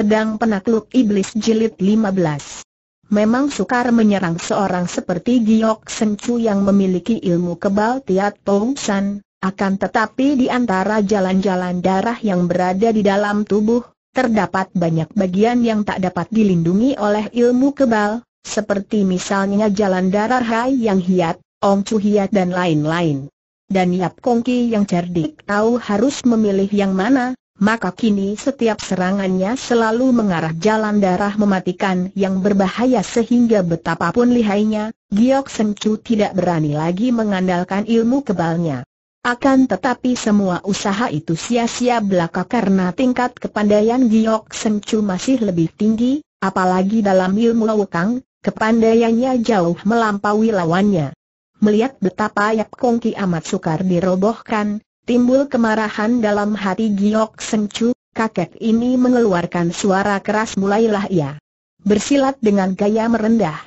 Pedang Penakluk Iblis Jilid 15 Memang sukar menyerang seorang seperti Giok Sencu yang memiliki ilmu kebal Tiat San, akan tetapi di antara jalan-jalan darah yang berada di dalam tubuh, terdapat banyak bagian yang tak dapat dilindungi oleh ilmu kebal, seperti misalnya jalan darah Hai yang hiat, Ong Chu hiat dan lain-lain. Dan Yap Kongki yang cerdik tahu harus memilih yang mana, maka kini setiap serangannya selalu mengarah jalan darah mematikan yang berbahaya sehingga betapapun lihainya, Giok Sencu tidak berani lagi mengandalkan ilmu kebalnya. Akan tetapi semua usaha itu sia-sia belaka karena tingkat kepandaian Giok Sencu masih lebih tinggi, apalagi dalam ilmu Wukang, kepandaiannya jauh melampaui lawannya. Melihat betapa Yap Kongki amat sukar dirobohkan, Timbul kemarahan dalam hati Giok Sengcu, kakek ini mengeluarkan suara keras mulailah ia. Bersilat dengan gaya merendah.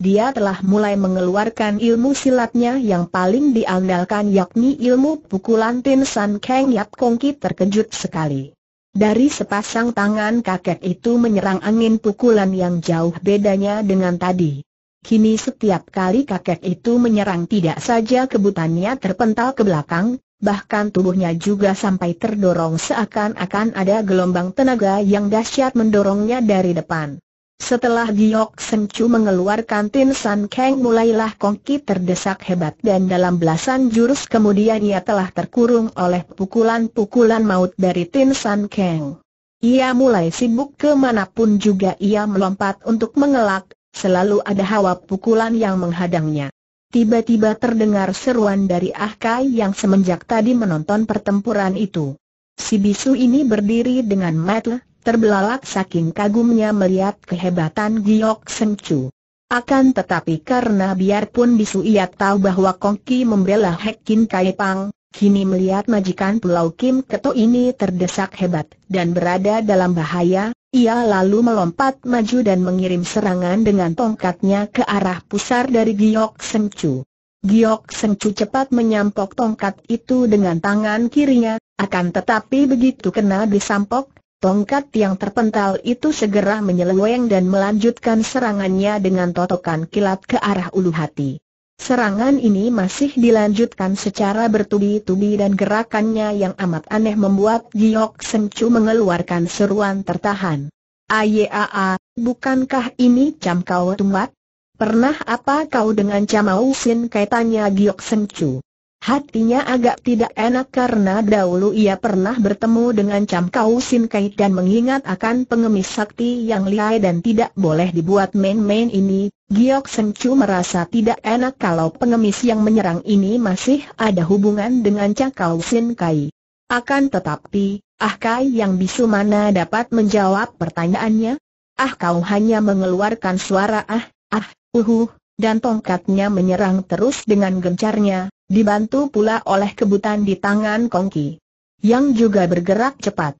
Dia telah mulai mengeluarkan ilmu silatnya yang paling diandalkan yakni ilmu pukulan Tin San Kang Yap Kong Ki terkejut sekali. Dari sepasang tangan kakek itu menyerang angin pukulan yang jauh bedanya dengan tadi. Kini setiap kali kakek itu menyerang tidak saja kebutannya terpental ke belakang, bahkan tubuhnya juga sampai terdorong seakan-akan ada gelombang tenaga yang dahsyat mendorongnya dari depan. Setelah Giok Sengcu mengeluarkan Tin San Kang mulailah Kongki terdesak hebat dan dalam belasan jurus kemudian ia telah terkurung oleh pukulan-pukulan maut dari Tin San Kang. Ia mulai sibuk kemanapun juga ia melompat untuk mengelak, selalu ada hawa pukulan yang menghadangnya tiba-tiba terdengar seruan dari Ah Kai yang semenjak tadi menonton pertempuran itu. Si bisu ini berdiri dengan mata terbelalak saking kagumnya melihat kehebatan Giok Chu. Akan tetapi karena biarpun bisu ia tahu bahwa Kongki membela Hek Kin Kai Pang, kini melihat majikan Pulau Kim Keto ini terdesak hebat dan berada dalam bahaya, ia lalu melompat maju dan mengirim serangan dengan tongkatnya ke arah pusar dari Giok Sengcu. Giok Sengcu cepat menyampok tongkat itu dengan tangan kirinya, akan tetapi begitu kena disampok, tongkat yang terpental itu segera menyeleweng dan melanjutkan serangannya dengan totokan kilat ke arah ulu hati. Serangan ini masih dilanjutkan secara bertubi-tubi dan gerakannya yang amat aneh membuat Giok Sencu mengeluarkan seruan tertahan. Ayaa, bukankah ini Cam Kau Tumbat? Pernah apa kau dengan Camau Sin kaitannya Giok Sencu? Hatinya agak tidak enak karena dahulu ia pernah bertemu dengan Cam Kau Sin Kait dan mengingat akan pengemis sakti yang lihai dan tidak boleh dibuat main-main ini, Giok Seng Chu merasa tidak enak kalau pengemis yang menyerang ini masih ada hubungan dengan Cam Kau Sin Kai. Akan tetapi, Ah Kai yang bisu mana dapat menjawab pertanyaannya? Ah kau hanya mengeluarkan suara ah, ah, uhuh, dan tongkatnya menyerang terus dengan gencarnya, dibantu pula oleh kebutan di tangan Kongki. Yang juga bergerak cepat.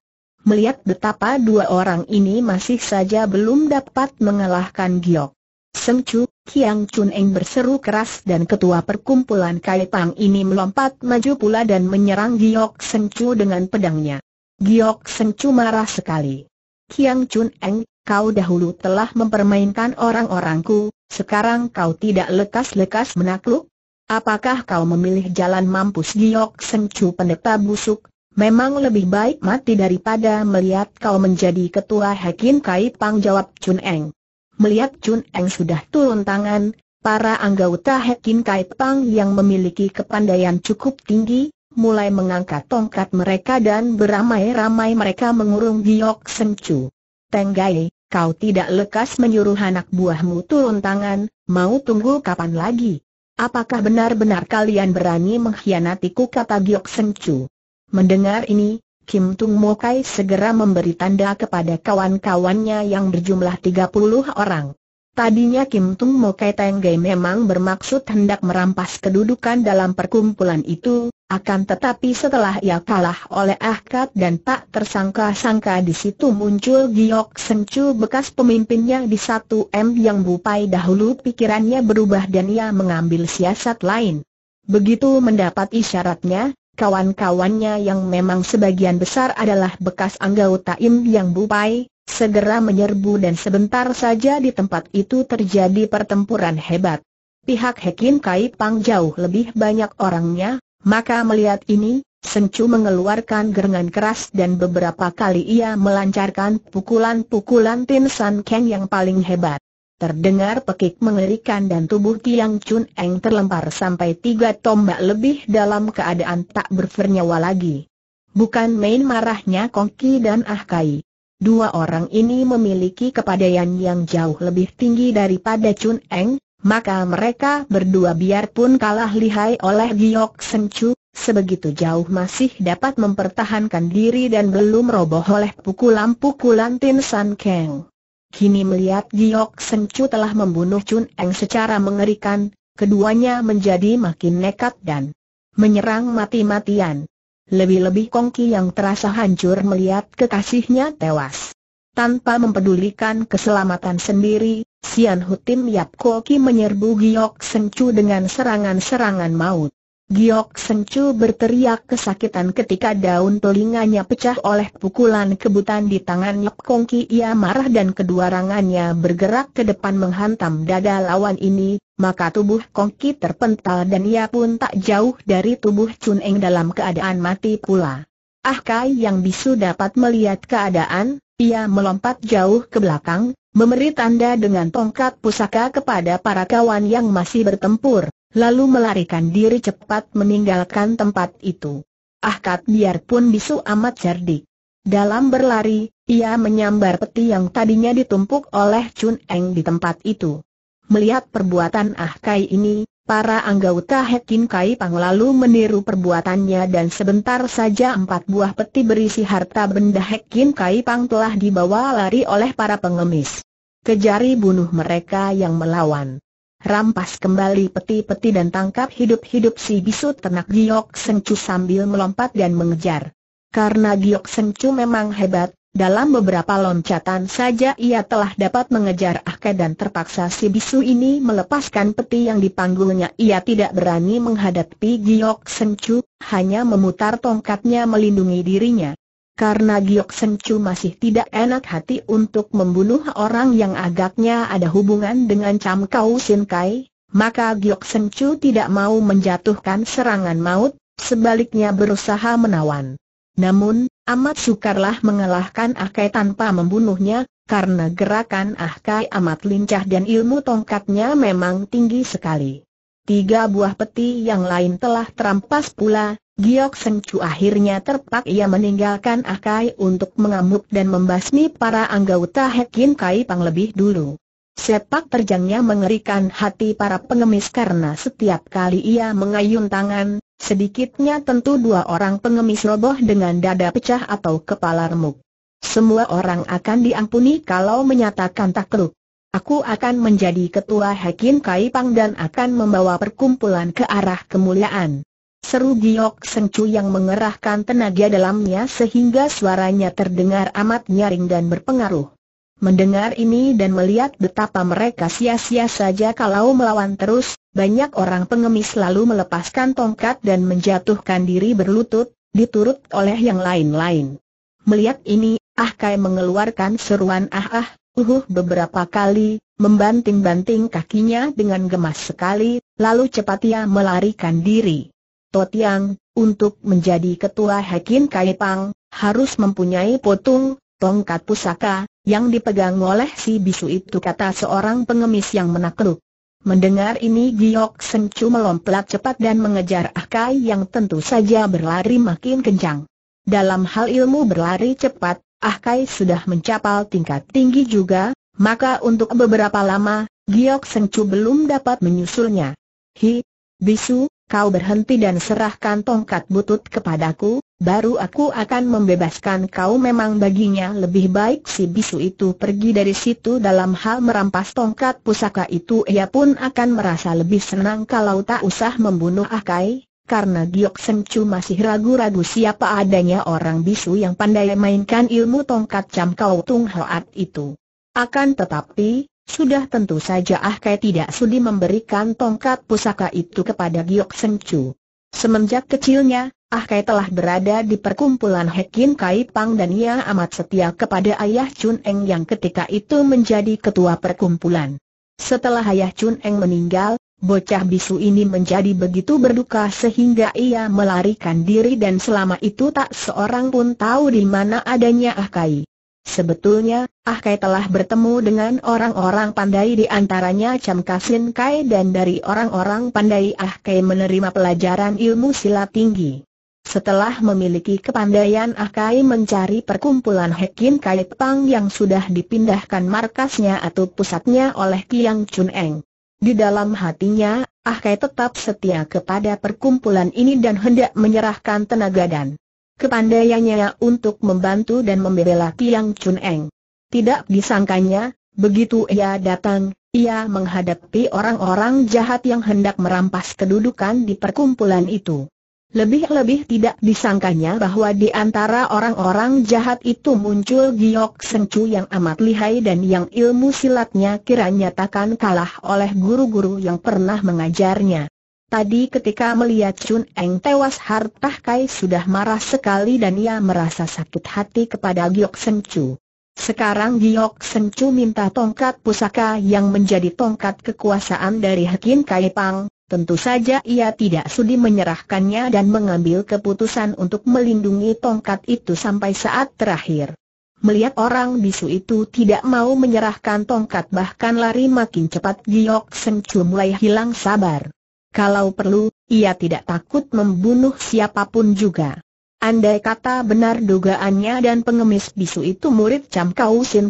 Melihat betapa dua orang ini masih saja belum dapat mengalahkan Giok. Seng Chu, Kiang Chun Eng berseru keras dan ketua perkumpulan Kaipang ini melompat maju pula dan menyerang Giok Seng Chu dengan pedangnya. Giok Seng Chu marah sekali. Kiang Chun Eng, kau dahulu telah mempermainkan orang-orangku, sekarang kau tidak lekas-lekas menakluk? Apakah kau memilih jalan mampus giok sengcu pendeta busuk? Memang lebih baik mati daripada melihat kau menjadi ketua Hakim Kai Pang jawab Chun Eng. Melihat Chun Eng sudah turun tangan, para anggota Hakim Kai Pang yang memiliki kepandaian cukup tinggi, mulai mengangkat tongkat mereka dan beramai-ramai mereka mengurung giok sengcu. Tenggai, kau tidak lekas menyuruh anak buahmu turun tangan, mau tunggu kapan lagi? Apakah benar-benar kalian berani mengkhianatiku kata Giok Chu? Mendengar ini, Kim Tung Mo Kai segera memberi tanda kepada kawan-kawannya yang berjumlah 30 orang. Tadinya Kim Tung Mo Kai memang bermaksud hendak merampas kedudukan dalam perkumpulan itu, akan tetapi setelah ia kalah oleh Ahkat dan tak tersangka-sangka di situ muncul Giok Sencu bekas pemimpinnya di satu m yang bupai dahulu pikirannya berubah dan ia mengambil siasat lain. Begitu mendapat isyaratnya, kawan-kawannya yang memang sebagian besar adalah bekas anggota Im yang bupai, segera menyerbu dan sebentar saja di tempat itu terjadi pertempuran hebat. Pihak Hekin Kai Pang jauh lebih banyak orangnya, maka melihat ini, Sencu mengeluarkan gerengan keras dan beberapa kali ia melancarkan pukulan-pukulan Tin San Kang yang paling hebat. Terdengar pekik mengerikan dan tubuh Tiang Chun Eng terlempar sampai tiga tombak lebih dalam keadaan tak bernyawa lagi. Bukan main marahnya Kongki dan Ah Kai. Dua orang ini memiliki kepadaian yang jauh lebih tinggi daripada Chun Eng, maka mereka berdua biarpun kalah lihai oleh Giok Senchu, sebegitu jauh masih dapat mempertahankan diri dan belum roboh oleh pukulan-pukulan Tin San Kang. Kini melihat Giok Senchu telah membunuh Chun Eng secara mengerikan, keduanya menjadi makin nekat dan menyerang mati-matian. Lebih-lebih Kongki yang terasa hancur melihat kekasihnya tewas. Tanpa mempedulikan keselamatan sendiri, Sian Hutim Yap Koki menyerbu Giok Sencu dengan serangan-serangan maut. Giok Sencu berteriak kesakitan ketika daun telinganya pecah oleh pukulan kebutan di tangan Yap Kongki ia marah dan kedua rangannya bergerak ke depan menghantam dada lawan ini, maka tubuh Kongki terpental dan ia pun tak jauh dari tubuh Chun Eng dalam keadaan mati pula. Ah Kai yang bisu dapat melihat keadaan, ia melompat jauh ke belakang, memberi tanda dengan tongkat pusaka kepada para kawan yang masih bertempur, lalu melarikan diri cepat meninggalkan tempat itu. Ahkat biarpun bisu amat cerdik. Dalam berlari, ia menyambar peti yang tadinya ditumpuk oleh Chun Eng di tempat itu. Melihat perbuatan Ah Kai ini, para anggota Hekin Kai Pang lalu meniru perbuatannya dan sebentar saja empat buah peti berisi harta benda Hekin Kai Pang telah dibawa lari oleh para pengemis. Kejari bunuh mereka yang melawan. Rampas kembali peti-peti dan tangkap hidup-hidup si bisu ternak Giok Sencu sambil melompat dan mengejar. Karena Giok Sencu memang hebat, dalam beberapa loncatan saja ia telah dapat mengejar Ahke dan terpaksa si bisu ini melepaskan peti yang dipanggulnya. Ia tidak berani menghadapi Giok Sencu, hanya memutar tongkatnya melindungi dirinya karena Giok Sencu masih tidak enak hati untuk membunuh orang yang agaknya ada hubungan dengan Cam Kau Sin Kai, maka Giok Sencu tidak mau menjatuhkan serangan maut, sebaliknya berusaha menawan. Namun, amat sukarlah mengalahkan Akai tanpa membunuhnya, karena gerakan Akai amat lincah dan ilmu tongkatnya memang tinggi sekali. Tiga buah peti yang lain telah terampas pula, Giok Chu akhirnya terpak ia meninggalkan Akai untuk mengamuk dan membasmi para anggota Hekin Kai Pang lebih dulu. Sepak terjangnya mengerikan hati para pengemis karena setiap kali ia mengayun tangan, sedikitnya tentu dua orang pengemis roboh dengan dada pecah atau kepala remuk. Semua orang akan diampuni kalau menyatakan takluk. Aku akan menjadi ketua Hekin Kai Pang dan akan membawa perkumpulan ke arah kemuliaan seru Giok sengcu yang mengerahkan tenaga dalamnya sehingga suaranya terdengar amat nyaring dan berpengaruh. Mendengar ini dan melihat betapa mereka sia-sia saja kalau melawan terus, banyak orang pengemis lalu melepaskan tongkat dan menjatuhkan diri berlutut, diturut oleh yang lain-lain. Melihat ini, Ah Kai mengeluarkan seruan ah ah, uhuh beberapa kali, membanting-banting kakinya dengan gemas sekali, lalu cepat ia melarikan diri. Totiang, untuk menjadi ketua Hekin Pang harus mempunyai potung, tongkat pusaka, yang dipegang oleh si bisu itu kata seorang pengemis yang menakluk. Mendengar ini Giok Sencu melompat cepat dan mengejar Akai yang tentu saja berlari makin kencang. Dalam hal ilmu berlari cepat, Akai sudah mencapal tingkat tinggi juga, maka untuk beberapa lama, Giok Sencu belum dapat menyusulnya. Hi, bisu, kau berhenti dan serahkan tongkat butut kepadaku, baru aku akan membebaskan kau memang baginya lebih baik si bisu itu pergi dari situ dalam hal merampas tongkat pusaka itu ia pun akan merasa lebih senang kalau tak usah membunuh Akai, karena Giok Sencu masih ragu-ragu siapa adanya orang bisu yang pandai mainkan ilmu tongkat Cam Kau Tung Hoat itu. Akan tetapi, sudah tentu saja Ah Kai tidak sudi memberikan tongkat pusaka itu kepada Giok Seng Chu. Semenjak kecilnya, Ah Kai telah berada di perkumpulan Hekin Kai Pang dan ia amat setia kepada ayah Chun Eng yang ketika itu menjadi ketua perkumpulan. Setelah ayah Chun Eng meninggal, bocah bisu ini menjadi begitu berduka sehingga ia melarikan diri dan selama itu tak seorang pun tahu di mana adanya Ah Kai. Sebetulnya, Ah Kai telah bertemu dengan orang-orang pandai di antaranya Cham Kasin Kai dan dari orang-orang pandai Ah Kai menerima pelajaran ilmu silat tinggi. Setelah memiliki kepandaian Ah Kai mencari perkumpulan Hekin Kai Pang yang sudah dipindahkan markasnya atau pusatnya oleh Kiang Chun Eng. Di dalam hatinya, Ah Kai tetap setia kepada perkumpulan ini dan hendak menyerahkan tenaga dan kepandaiannya untuk membantu dan membela Tiang Chun Eng. Tidak disangkanya, begitu ia datang, ia menghadapi orang-orang jahat yang hendak merampas kedudukan di perkumpulan itu. Lebih-lebih tidak disangkanya bahwa di antara orang-orang jahat itu muncul Giok Sengcu yang amat lihai dan yang ilmu silatnya kiranya takkan kalah oleh guru-guru yang pernah mengajarnya. Tadi ketika melihat Chun Eng tewas Hartah Kai sudah marah sekali dan ia merasa sakit hati kepada Giok Sen Chu. Sekarang Giok Sen Chu minta tongkat pusaka yang menjadi tongkat kekuasaan dari Hakim Kai Pang, tentu saja ia tidak sudi menyerahkannya dan mengambil keputusan untuk melindungi tongkat itu sampai saat terakhir. Melihat orang bisu itu tidak mau menyerahkan tongkat bahkan lari makin cepat Giok Sen Chu mulai hilang sabar. Kalau perlu, ia tidak takut membunuh siapapun juga. Andai kata benar dugaannya dan pengemis bisu itu murid Cam Kau Sin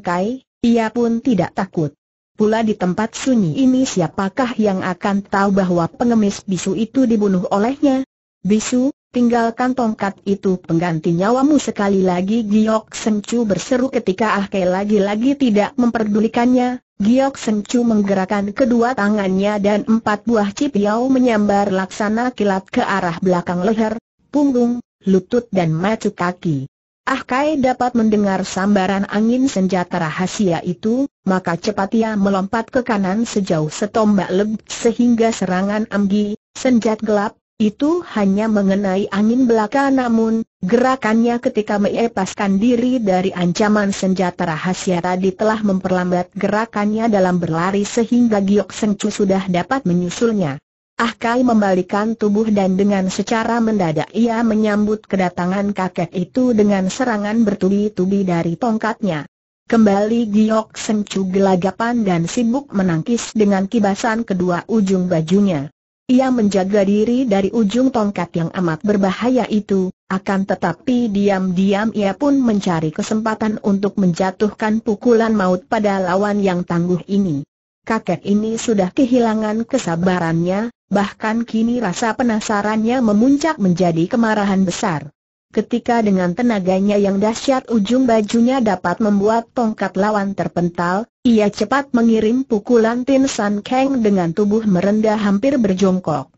ia pun tidak takut. Pula di tempat sunyi ini siapakah yang akan tahu bahwa pengemis bisu itu dibunuh olehnya? Bisu, Tinggalkan tongkat itu pengganti nyawamu sekali lagi Giok Sencu berseru ketika Ah Kei lagi-lagi tidak memperdulikannya. Giok Sencu menggerakkan kedua tangannya dan empat buah Yau menyambar laksana kilat ke arah belakang leher, punggung, lutut dan macu kaki. Ah Kai dapat mendengar sambaran angin senjata rahasia itu, maka cepat ia melompat ke kanan sejauh setombak leb sehingga serangan Amgi, senjat gelap, itu hanya mengenai angin belaka namun, gerakannya ketika melepaskan diri dari ancaman senjata rahasia tadi telah memperlambat gerakannya dalam berlari sehingga Giok Sengcu sudah dapat menyusulnya. Ah Kai membalikan tubuh dan dengan secara mendadak ia menyambut kedatangan kakek itu dengan serangan bertubi-tubi dari tongkatnya. Kembali Giok Sengcu gelagapan dan sibuk menangkis dengan kibasan kedua ujung bajunya. Ia menjaga diri dari ujung tongkat yang amat berbahaya itu, akan tetapi diam-diam ia pun mencari kesempatan untuk menjatuhkan pukulan maut pada lawan yang tangguh ini. Kakek ini sudah kehilangan kesabarannya, bahkan kini rasa penasarannya memuncak menjadi kemarahan besar. Ketika dengan tenaganya yang dahsyat ujung bajunya dapat membuat tongkat lawan terpental, ia cepat mengirim pukulan Tin San Kang dengan tubuh merendah hampir berjongkok.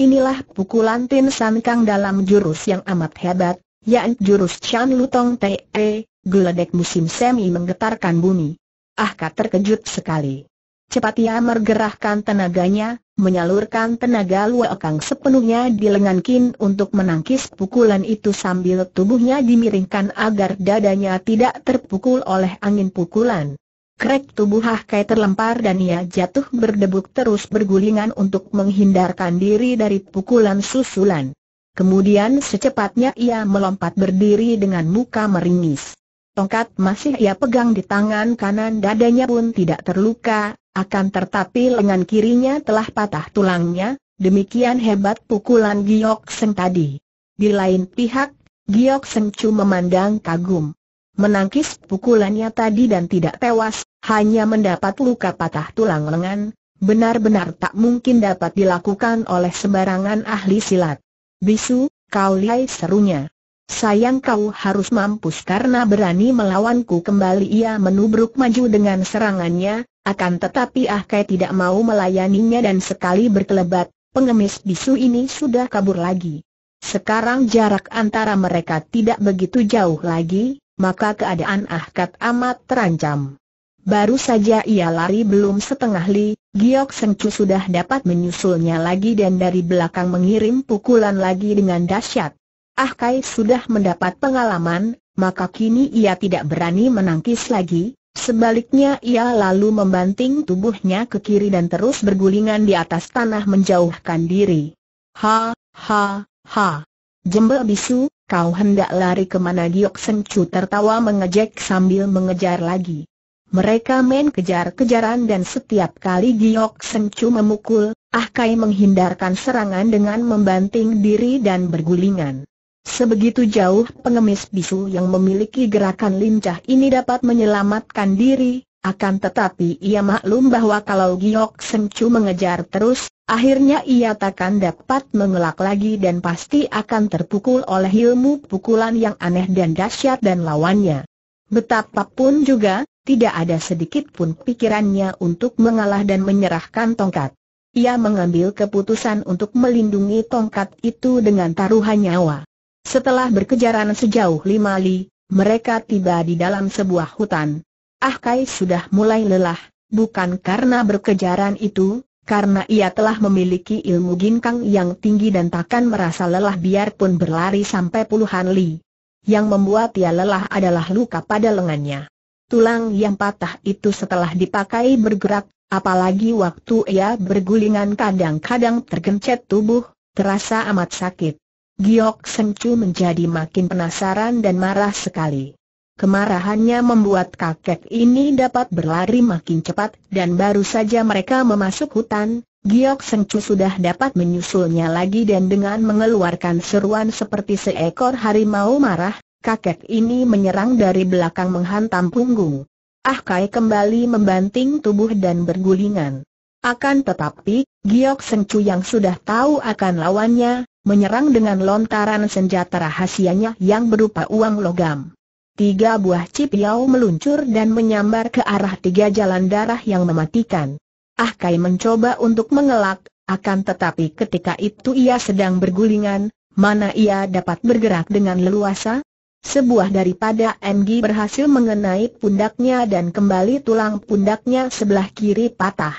Inilah pukulan Tin San Kang dalam jurus yang amat hebat, yaitu jurus Chan Lutong Te, geledek musim semi menggetarkan bumi. Ahka terkejut sekali. Cepat ia mergerahkan tenaganya, menyalurkan tenaga luakang sepenuhnya di lengan Kin untuk menangkis pukulan itu sambil tubuhnya dimiringkan agar dadanya tidak terpukul oleh angin pukulan. Krek tubuh Kai terlempar dan ia jatuh berdebuk terus bergulingan untuk menghindarkan diri dari pukulan susulan. Kemudian secepatnya ia melompat berdiri dengan muka meringis. Tongkat masih ia pegang di tangan kanan dadanya pun tidak terluka, akan tertapi lengan kirinya telah patah tulangnya, demikian hebat pukulan Giok Seng tadi. Di lain pihak, Giok Seng Chu memandang kagum. Menangkis pukulannya tadi dan tidak tewas, hanya mendapat luka patah tulang lengan, benar-benar tak mungkin dapat dilakukan oleh sembarangan ahli silat. Bisu, kau liai serunya. Sayang kau harus mampus karena berani melawanku kembali ia menubruk maju dengan serangannya, akan tetapi Ahkai tidak mau melayaninya dan sekali berkelebat, pengemis bisu ini sudah kabur lagi. Sekarang jarak antara mereka tidak begitu jauh lagi, maka keadaan Ahkat amat terancam. Baru saja ia lari belum setengah li, Giok Sengcu sudah dapat menyusulnya lagi dan dari belakang mengirim pukulan lagi dengan dahsyat. Ahkai sudah mendapat pengalaman, maka kini ia tidak berani menangkis lagi, Sebaliknya ia lalu membanting tubuhnya ke kiri dan terus bergulingan di atas tanah menjauhkan diri. Ha, ha, ha. Jembe bisu, kau hendak lari kemana Giok Sencu tertawa mengejek sambil mengejar lagi. Mereka main kejar-kejaran dan setiap kali Giok Sencu memukul, Ahkai menghindarkan serangan dengan membanting diri dan bergulingan. Sebegitu jauh pengemis bisu yang memiliki gerakan lincah ini dapat menyelamatkan diri, akan tetapi ia maklum bahwa kalau Giok Semcu mengejar terus, akhirnya ia takkan dapat mengelak lagi dan pasti akan terpukul oleh ilmu pukulan yang aneh dan dahsyat dan lawannya. Betapapun juga, tidak ada sedikit pun pikirannya untuk mengalah dan menyerahkan tongkat. Ia mengambil keputusan untuk melindungi tongkat itu dengan taruhan nyawa. Setelah berkejaran sejauh lima li, mereka tiba di dalam sebuah hutan. Ah Kai sudah mulai lelah, bukan karena berkejaran itu, karena ia telah memiliki ilmu ginkang yang tinggi dan takkan merasa lelah biarpun berlari sampai puluhan li. Yang membuat ia lelah adalah luka pada lengannya. Tulang yang patah itu setelah dipakai bergerak, apalagi waktu ia bergulingan kadang-kadang tergencet tubuh, terasa amat sakit. Giok Sencu menjadi makin penasaran dan marah sekali. Kemarahannya membuat kakek ini dapat berlari makin cepat dan baru saja mereka memasuk hutan, Giok Sengcu sudah dapat menyusulnya lagi dan dengan mengeluarkan seruan seperti seekor harimau marah, kakek ini menyerang dari belakang menghantam punggung. Ah Kai kembali membanting tubuh dan bergulingan. Akan tetapi, Giok Sengcu yang sudah tahu akan lawannya, menyerang dengan lontaran senjata rahasianya yang berupa uang logam. Tiga buah cipiau meluncur dan menyambar ke arah tiga jalan darah yang mematikan. Ah Kai mencoba untuk mengelak, akan tetapi ketika itu ia sedang bergulingan, mana ia dapat bergerak dengan leluasa? Sebuah daripada MG berhasil mengenai pundaknya dan kembali tulang pundaknya sebelah kiri patah.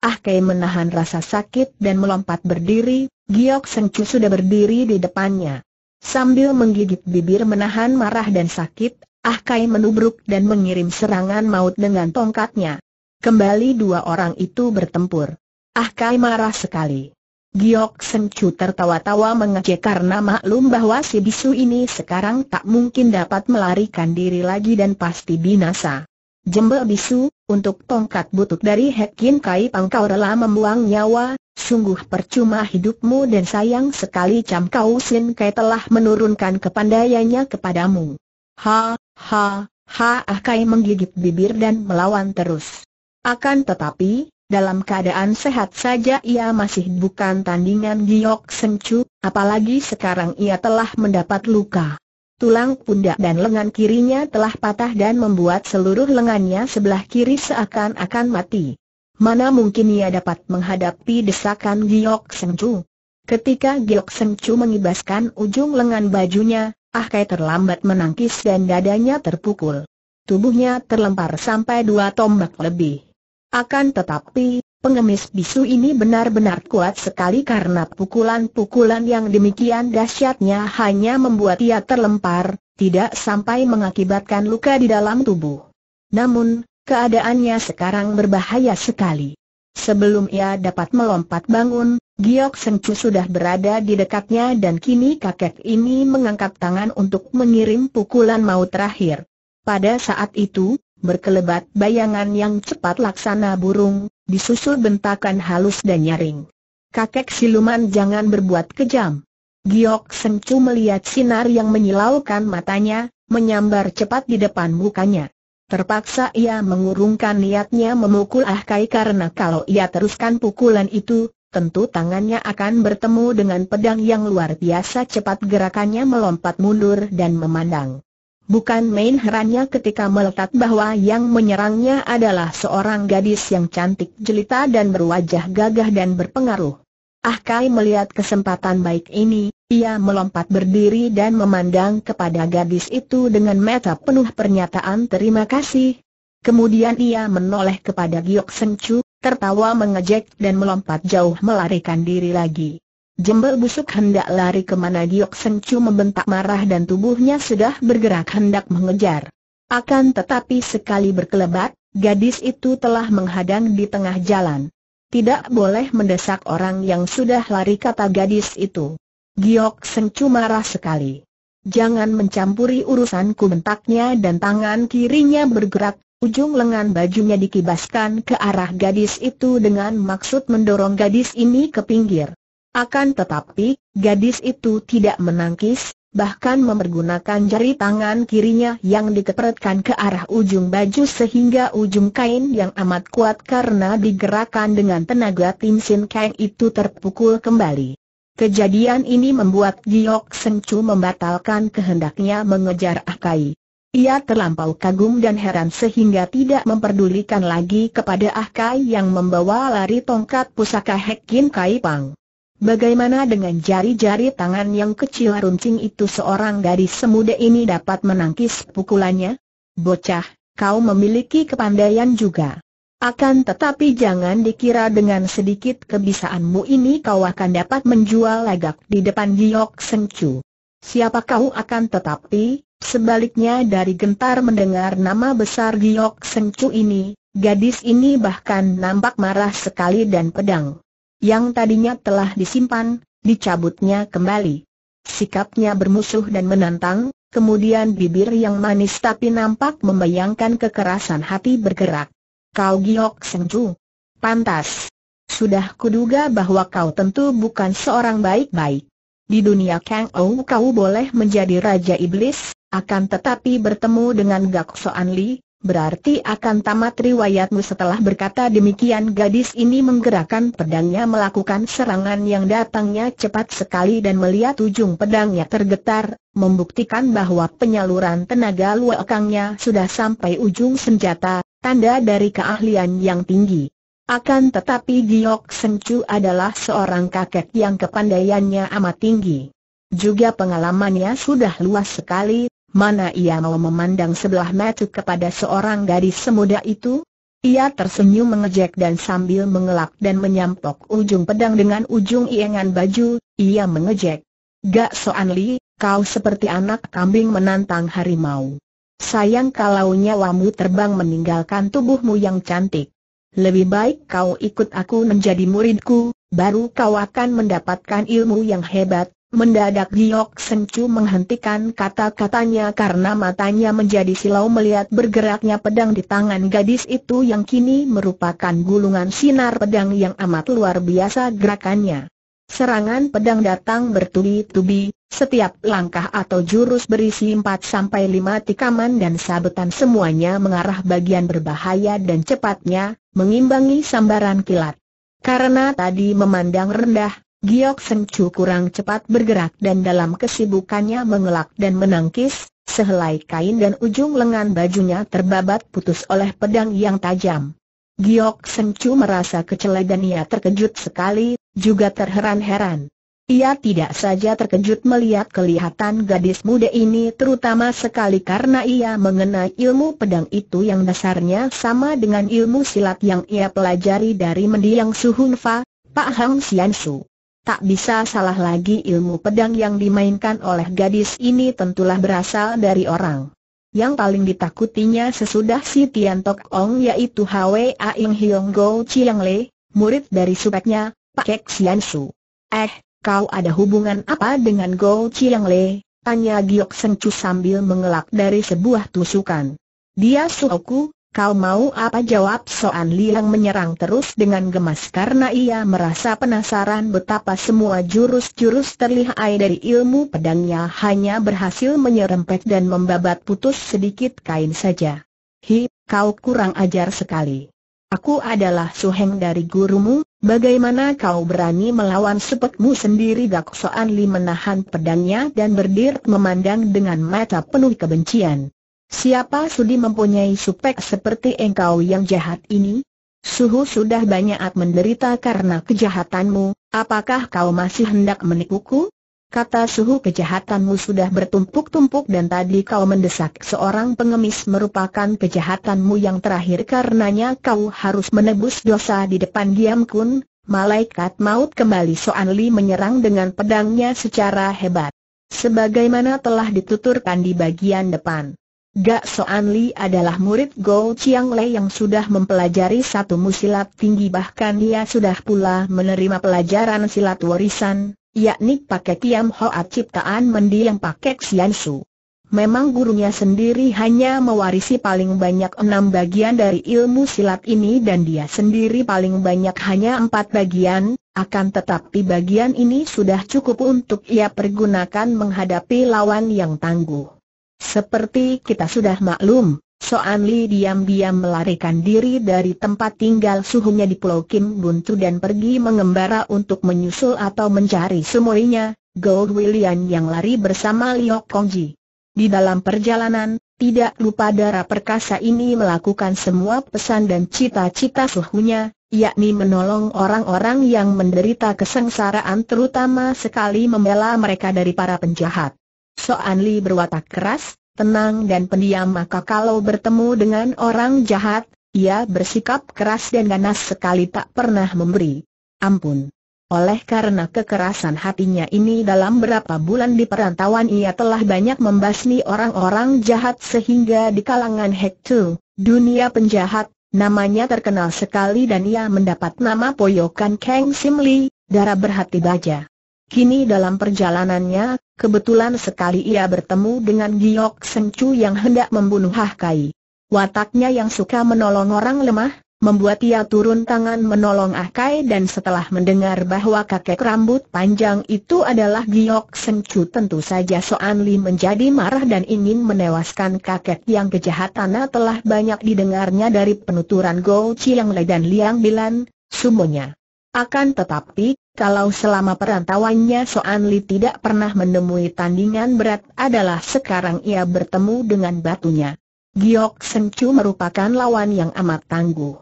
Ah Kai menahan rasa sakit dan melompat berdiri, Giok Sengcu sudah berdiri di depannya. Sambil menggigit bibir menahan marah dan sakit, Ah Kai menubruk dan mengirim serangan maut dengan tongkatnya. Kembali dua orang itu bertempur. Ah Kai marah sekali. Giok Sengcu tertawa-tawa mengejek karena maklum bahwa si bisu ini sekarang tak mungkin dapat melarikan diri lagi dan pasti binasa. Jembel bisu, untuk tongkat butut dari Hekin Kai Pangkau rela membuang nyawa, sungguh percuma hidupmu dan sayang sekali Cam Kau Sin Kai telah menurunkan kepandaiannya kepadamu. Ha, ha, ha Ah Kai menggigit bibir dan melawan terus. Akan tetapi, dalam keadaan sehat saja ia masih bukan tandingan Giok Sencu, apalagi sekarang ia telah mendapat luka. Tulang pundak dan lengan kirinya telah patah dan membuat seluruh lengannya sebelah kiri seakan-akan mati. Mana mungkin ia dapat menghadapi desakan Giok Seng Chu? Ketika Giok Seng Chu mengibaskan ujung lengan bajunya, Ah Kai terlambat menangkis dan dadanya terpukul. Tubuhnya terlempar sampai dua tombak lebih. Akan tetapi, pengemis bisu ini benar-benar kuat sekali karena pukulan-pukulan yang demikian dahsyatnya hanya membuat ia terlempar, tidak sampai mengakibatkan luka di dalam tubuh. Namun, Keadaannya sekarang berbahaya sekali. Sebelum ia dapat melompat bangun, Giok Sengcu sudah berada di dekatnya dan kini kakek ini mengangkat tangan untuk mengirim pukulan maut terakhir. Pada saat itu, berkelebat bayangan yang cepat laksana burung, disusul bentakan halus dan nyaring. Kakek siluman jangan berbuat kejam. Giok Sengcu melihat sinar yang menyilaukan matanya, menyambar cepat di depan mukanya. Terpaksa ia mengurungkan niatnya memukul Ah Kai karena kalau ia teruskan pukulan itu, tentu tangannya akan bertemu dengan pedang yang luar biasa cepat gerakannya melompat mundur dan memandang. Bukan main herannya ketika meletak bahwa yang menyerangnya adalah seorang gadis yang cantik jelita dan berwajah gagah dan berpengaruh. Ah Kai melihat kesempatan baik ini, ia melompat berdiri dan memandang kepada gadis itu dengan mata penuh pernyataan terima kasih. Kemudian ia menoleh kepada Giok Sencu, tertawa mengejek dan melompat jauh melarikan diri lagi. Jembel busuk hendak lari kemana Giok Sencu membentak marah dan tubuhnya sudah bergerak hendak mengejar. Akan tetapi sekali berkelebat, gadis itu telah menghadang di tengah jalan. Tidak boleh mendesak orang yang sudah lari kata gadis itu. Giok cuma marah sekali. Jangan mencampuri urusanku bentaknya dan tangan kirinya bergerak, ujung lengan bajunya dikibaskan ke arah gadis itu dengan maksud mendorong gadis ini ke pinggir. Akan tetapi, gadis itu tidak menangkis, bahkan mempergunakan jari tangan kirinya yang dikepretkan ke arah ujung baju sehingga ujung kain yang amat kuat karena digerakkan dengan tenaga Tim kain itu terpukul kembali. Kejadian ini membuat Giok Sengcu membatalkan kehendaknya mengejar Kai. Ia terlampau kagum dan heran sehingga tidak memperdulikan lagi kepada Kai yang membawa lari tongkat pusaka Hekin Kai Pang. Bagaimana dengan jari-jari tangan yang kecil runcing itu seorang gadis semuda ini dapat menangkis pukulannya? Bocah, kau memiliki kepandaian juga. Akan tetapi jangan dikira dengan sedikit kebisaanmu ini kau akan dapat menjual lagak di depan Giok Chu. Siapa kau akan tetapi, sebaliknya dari gentar mendengar nama besar Giok Chu ini, gadis ini bahkan nampak marah sekali dan pedang. Yang tadinya telah disimpan, dicabutnya kembali. Sikapnya bermusuh dan menantang, kemudian bibir yang manis tapi nampak membayangkan kekerasan hati bergerak. Kau giok sengcu. Pantas. Sudah kuduga bahwa kau tentu bukan seorang baik-baik. Di dunia Kang Ou kau boleh menjadi Raja Iblis, akan tetapi bertemu dengan Gak Soan Li, berarti akan tamat riwayatmu setelah berkata demikian gadis ini menggerakkan pedangnya melakukan serangan yang datangnya cepat sekali dan melihat ujung pedangnya tergetar, membuktikan bahwa penyaluran tenaga luakangnya sudah sampai ujung senjata, Tanda dari keahlian yang tinggi. Akan tetapi Giok Sengcu adalah seorang kakek yang kepandaiannya amat tinggi. Juga pengalamannya sudah luas sekali, mana ia mau memandang sebelah mata kepada seorang gadis semuda itu? Ia tersenyum mengejek dan sambil mengelak dan menyampok ujung pedang dengan ujung iengan baju, ia mengejek. Gak Soan Li, kau seperti anak kambing menantang harimau. Sayang kalau nyawamu terbang meninggalkan tubuhmu yang cantik. Lebih baik kau ikut aku menjadi muridku, baru kau akan mendapatkan ilmu yang hebat. Mendadak Giok Sencu menghentikan kata-katanya karena matanya menjadi silau melihat bergeraknya pedang di tangan gadis itu yang kini merupakan gulungan sinar pedang yang amat luar biasa gerakannya. Serangan pedang datang bertubi-tubi, setiap langkah atau jurus berisi 4 sampai 5 tikaman dan sabetan semuanya mengarah bagian berbahaya dan cepatnya, mengimbangi sambaran kilat. Karena tadi memandang rendah, Giok Sencu kurang cepat bergerak dan dalam kesibukannya mengelak dan menangkis, sehelai kain dan ujung lengan bajunya terbabat putus oleh pedang yang tajam. Giok Sencu merasa kecele dan ia terkejut sekali, juga terheran-heran. Ia tidak saja terkejut melihat kelihatan gadis muda ini terutama sekali karena ia mengenai ilmu pedang itu yang dasarnya sama dengan ilmu silat yang ia pelajari dari mendiang Suhunfa, Pak Hang Sian Su. Tak bisa salah lagi ilmu pedang yang dimainkan oleh gadis ini tentulah berasal dari orang yang paling ditakutinya sesudah si Tian Tok Ong yaitu Hwa Ing Hiong Go Chiang Le, murid dari subaknya, Pak Kek Sian Su. Eh, kau ada hubungan apa dengan Go Chiang Le? Tanya Giok Chu sambil mengelak dari sebuah tusukan. Dia suhoku, Kau mau apa jawab Soan Liang menyerang terus dengan gemas karena ia merasa penasaran betapa semua jurus-jurus terlihai dari ilmu pedangnya hanya berhasil menyerempet dan membabat putus sedikit kain saja. Hi, kau kurang ajar sekali. Aku adalah suheng dari gurumu, bagaimana kau berani melawan sepetmu sendiri Gak Soan Li menahan pedangnya dan berdiri memandang dengan mata penuh kebencian. Siapa sudi mempunyai supek seperti engkau yang jahat ini? Suhu sudah banyak menderita karena kejahatanmu, apakah kau masih hendak menipuku? Kata suhu kejahatanmu sudah bertumpuk-tumpuk dan tadi kau mendesak seorang pengemis merupakan kejahatanmu yang terakhir karenanya kau harus menebus dosa di depan diam kun, malaikat maut kembali Soan Li menyerang dengan pedangnya secara hebat. Sebagaimana telah dituturkan di bagian depan. Gak Soan Li adalah murid Go Chiang Le yang sudah mempelajari satu musilat tinggi bahkan ia sudah pula menerima pelajaran silat warisan, yakni pakai Kiam Hoa ciptaan mendiang pakai Xian Su. Memang gurunya sendiri hanya mewarisi paling banyak enam bagian dari ilmu silat ini dan dia sendiri paling banyak hanya empat bagian, akan tetapi bagian ini sudah cukup untuk ia pergunakan menghadapi lawan yang tangguh. Seperti kita sudah maklum, Soan Li diam-diam melarikan diri dari tempat tinggal suhunya di Pulau Kim Buntu dan pergi mengembara untuk menyusul atau mencari semuanya, Gold William yang lari bersama Liok Kongji. Di dalam perjalanan, tidak lupa darah perkasa ini melakukan semua pesan dan cita-cita suhunya, yakni menolong orang-orang yang menderita kesengsaraan terutama sekali membela mereka dari para penjahat. So Li berwatak keras, tenang dan pendiam maka kalau bertemu dengan orang jahat, ia bersikap keras dan ganas sekali tak pernah memberi ampun. Oleh karena kekerasan hatinya ini dalam berapa bulan di perantauan ia telah banyak membasmi orang-orang jahat sehingga di kalangan Hektu, dunia penjahat, namanya terkenal sekali dan ia mendapat nama poyokan Kang Simli, darah berhati baja. Kini dalam perjalanannya, kebetulan sekali ia bertemu dengan Giok Sencu yang hendak membunuh Hah Kai. Wataknya yang suka menolong orang lemah, membuat ia turun tangan menolong Ah Kai dan setelah mendengar bahwa kakek rambut panjang itu adalah Giok Sencu tentu saja Soan Li menjadi marah dan ingin menewaskan kakek yang kejahatannya telah banyak didengarnya dari penuturan Go Chiang Lei dan Liang Bilan, Semuanya. Akan tetapi, kalau selama perantauannya Soan Li tidak pernah menemui tandingan berat adalah sekarang ia bertemu dengan batunya. Giok Seng Chu merupakan lawan yang amat tangguh.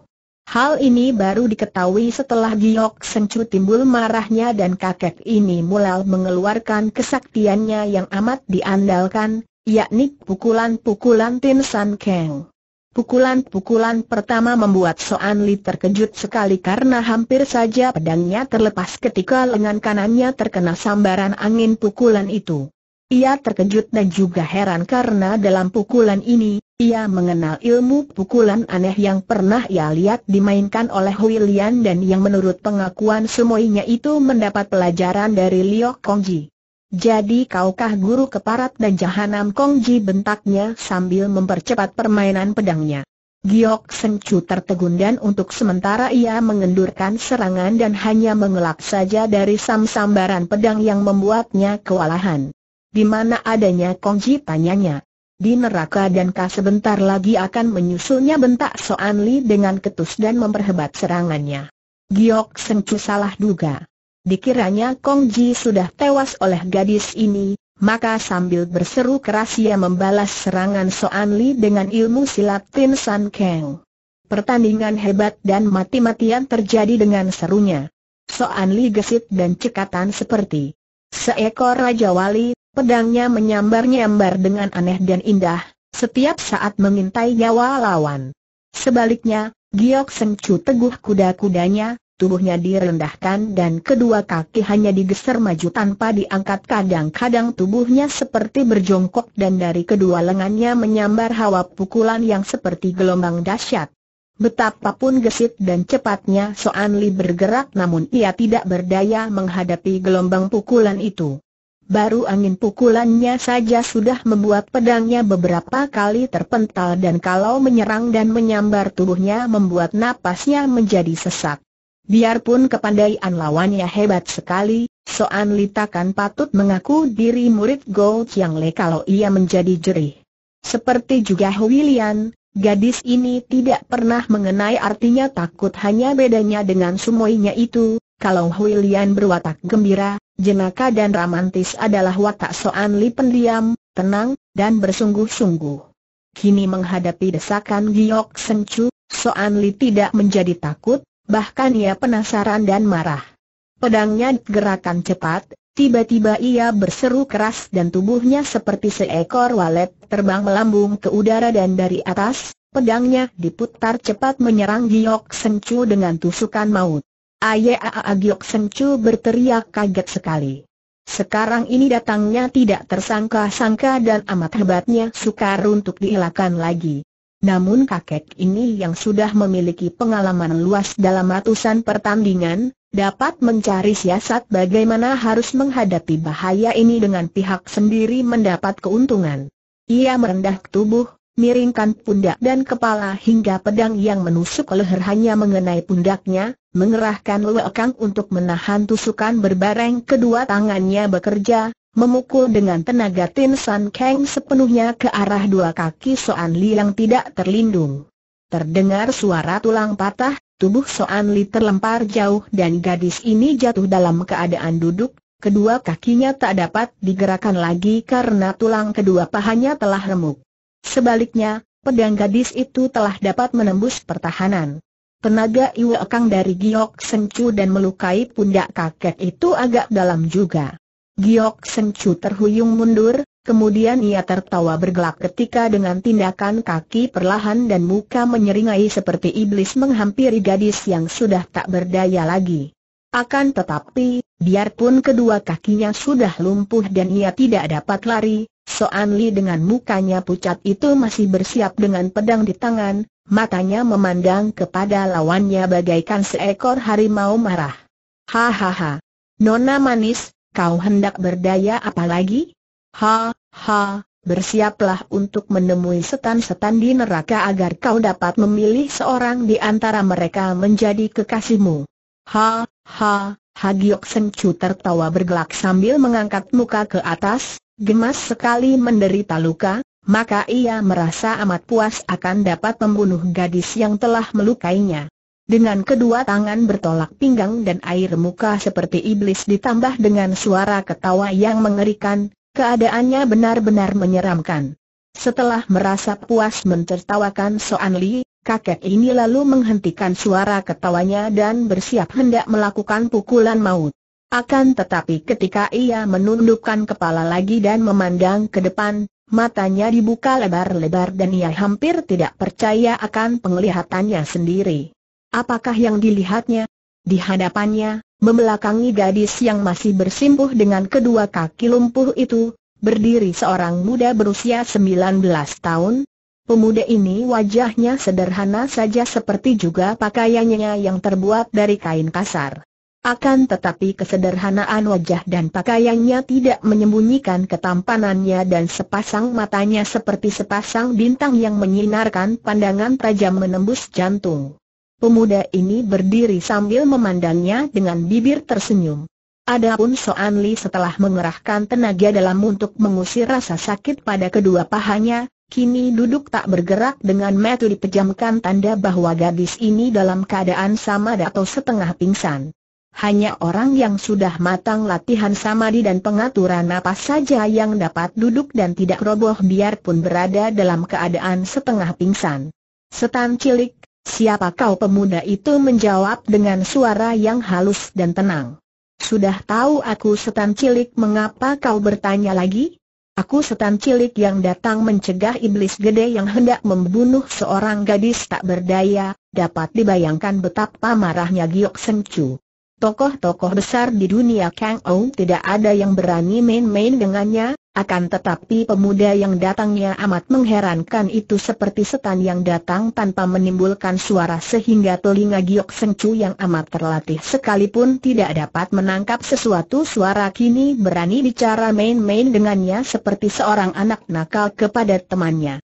Hal ini baru diketahui setelah Giok Seng Chu timbul marahnya dan kakek ini mulai mengeluarkan kesaktiannya yang amat diandalkan, yakni pukulan-pukulan Tin San Keng. Pukulan-pukulan pertama membuat Soan Li terkejut sekali karena hampir saja pedangnya terlepas ketika lengan kanannya terkena sambaran angin pukulan itu. Ia terkejut dan juga heran karena dalam pukulan ini, ia mengenal ilmu pukulan aneh yang pernah ia lihat dimainkan oleh Hui dan yang menurut pengakuan semuanya itu mendapat pelajaran dari Liok Kongji. Jadi kaukah guru keparat dan jahanam Kongji bentaknya sambil mempercepat permainan pedangnya. Giok Sengcu tertegun dan untuk sementara ia mengendurkan serangan dan hanya mengelak saja dari sam-sambaran pedang yang membuatnya kewalahan. Di mana adanya Kongji tanyanya. Di neraka dan kah sebentar lagi akan menyusulnya bentak Soan Li dengan ketus dan memperhebat serangannya. Giok Sengcu salah duga. Dikiranya Kong Ji sudah tewas oleh gadis ini, maka sambil berseru keras ia membalas serangan Soan Li dengan ilmu silat Tin San Kang. Pertandingan hebat dan mati-matian terjadi dengan serunya. Soan Li gesit dan cekatan seperti seekor Raja Wali, pedangnya menyambar-nyambar dengan aneh dan indah, setiap saat mengintai nyawa lawan. Sebaliknya, Giok Sengcu teguh kuda-kudanya, tubuhnya direndahkan dan kedua kaki hanya digeser maju tanpa diangkat kadang-kadang tubuhnya seperti berjongkok dan dari kedua lengannya menyambar hawa pukulan yang seperti gelombang dahsyat. Betapapun gesit dan cepatnya Soan Li bergerak namun ia tidak berdaya menghadapi gelombang pukulan itu. Baru angin pukulannya saja sudah membuat pedangnya beberapa kali terpental dan kalau menyerang dan menyambar tubuhnya membuat napasnya menjadi sesak. Biarpun kepandaian lawannya hebat sekali, Soan Li takkan patut mengaku diri murid Go Chiang Le kalau ia menjadi jerih. Seperti juga Huilian, gadis ini tidak pernah mengenai artinya takut hanya bedanya dengan sumoinya itu, kalau Huilian berwatak gembira, jenaka dan romantis adalah watak Soan Li pendiam, tenang, dan bersungguh-sungguh. Kini menghadapi desakan Giok Sencu, Soan Li tidak menjadi takut, bahkan ia penasaran dan marah. Pedangnya gerakan cepat, tiba-tiba ia berseru keras dan tubuhnya seperti seekor walet terbang melambung ke udara dan dari atas, pedangnya diputar cepat menyerang Giok Sencu dengan tusukan maut. Ayaa Giok Sencu berteriak kaget sekali. Sekarang ini datangnya tidak tersangka-sangka dan amat hebatnya sukar untuk dielakkan lagi. Namun kakek ini yang sudah memiliki pengalaman luas dalam ratusan pertandingan, dapat mencari siasat bagaimana harus menghadapi bahaya ini dengan pihak sendiri mendapat keuntungan. Ia merendah tubuh, miringkan pundak dan kepala hingga pedang yang menusuk leher hanya mengenai pundaknya, mengerahkan lewekang untuk menahan tusukan berbareng kedua tangannya bekerja, memukul dengan tenaga Tin San Kang sepenuhnya ke arah dua kaki Soan Li yang tidak terlindung. Terdengar suara tulang patah, tubuh Soan Li terlempar jauh dan gadis ini jatuh dalam keadaan duduk, kedua kakinya tak dapat digerakkan lagi karena tulang kedua pahanya telah remuk. Sebaliknya, pedang gadis itu telah dapat menembus pertahanan. Tenaga Iwe Kang dari Giok Sencu dan melukai pundak kakek itu agak dalam juga. Giok sengcu terhuyung mundur, kemudian ia tertawa bergelak ketika dengan tindakan kaki perlahan dan muka menyeringai seperti iblis menghampiri gadis yang sudah tak berdaya lagi. Akan tetapi, biarpun kedua kakinya sudah lumpuh dan ia tidak dapat lari, Soan Li dengan mukanya pucat itu masih bersiap dengan pedang di tangan, matanya memandang kepada lawannya bagaikan seekor harimau marah. Hahaha. Nona manis, kau hendak berdaya apa lagi? Ha, ha, bersiaplah untuk menemui setan-setan di neraka agar kau dapat memilih seorang di antara mereka menjadi kekasihmu. Ha, ha, Hagiok Sencu tertawa bergelak sambil mengangkat muka ke atas, gemas sekali menderita luka, maka ia merasa amat puas akan dapat membunuh gadis yang telah melukainya. Dengan kedua tangan bertolak pinggang dan air muka seperti iblis ditambah dengan suara ketawa yang mengerikan, keadaannya benar-benar menyeramkan. Setelah merasa puas mentertawakan Soan Li, kakek ini lalu menghentikan suara ketawanya dan bersiap hendak melakukan pukulan maut. Akan tetapi ketika ia menundukkan kepala lagi dan memandang ke depan, matanya dibuka lebar-lebar dan ia hampir tidak percaya akan penglihatannya sendiri. Apakah yang dilihatnya? Di hadapannya, membelakangi gadis yang masih bersimpuh dengan kedua kaki lumpuh itu, berdiri seorang muda berusia 19 tahun. Pemuda ini wajahnya sederhana saja seperti juga pakaiannya yang terbuat dari kain kasar. Akan tetapi kesederhanaan wajah dan pakaiannya tidak menyembunyikan ketampanannya dan sepasang matanya seperti sepasang bintang yang menyinarkan pandangan tajam menembus jantung. Pemuda ini berdiri sambil memandangnya dengan bibir tersenyum. Adapun Soan Li setelah mengerahkan tenaga dalam untuk mengusir rasa sakit pada kedua pahanya, kini duduk tak bergerak dengan mata dipejamkan tanda bahwa gadis ini dalam keadaan sama atau setengah pingsan. Hanya orang yang sudah matang latihan samadi dan pengaturan napas saja yang dapat duduk dan tidak roboh biarpun berada dalam keadaan setengah pingsan. Setan cilik Siapa kau pemuda itu menjawab dengan suara yang halus dan tenang. Sudah tahu aku setan cilik mengapa kau bertanya lagi? Aku setan cilik yang datang mencegah iblis gede yang hendak membunuh seorang gadis tak berdaya, dapat dibayangkan betapa marahnya Giok Sencu. Tokoh-tokoh besar di dunia Kang Ou tidak ada yang berani main-main dengannya, akan tetapi pemuda yang datangnya amat mengherankan itu seperti setan yang datang tanpa menimbulkan suara sehingga telinga Giok Seng Chu yang amat terlatih sekalipun tidak dapat menangkap sesuatu suara kini berani bicara main-main dengannya seperti seorang anak nakal kepada temannya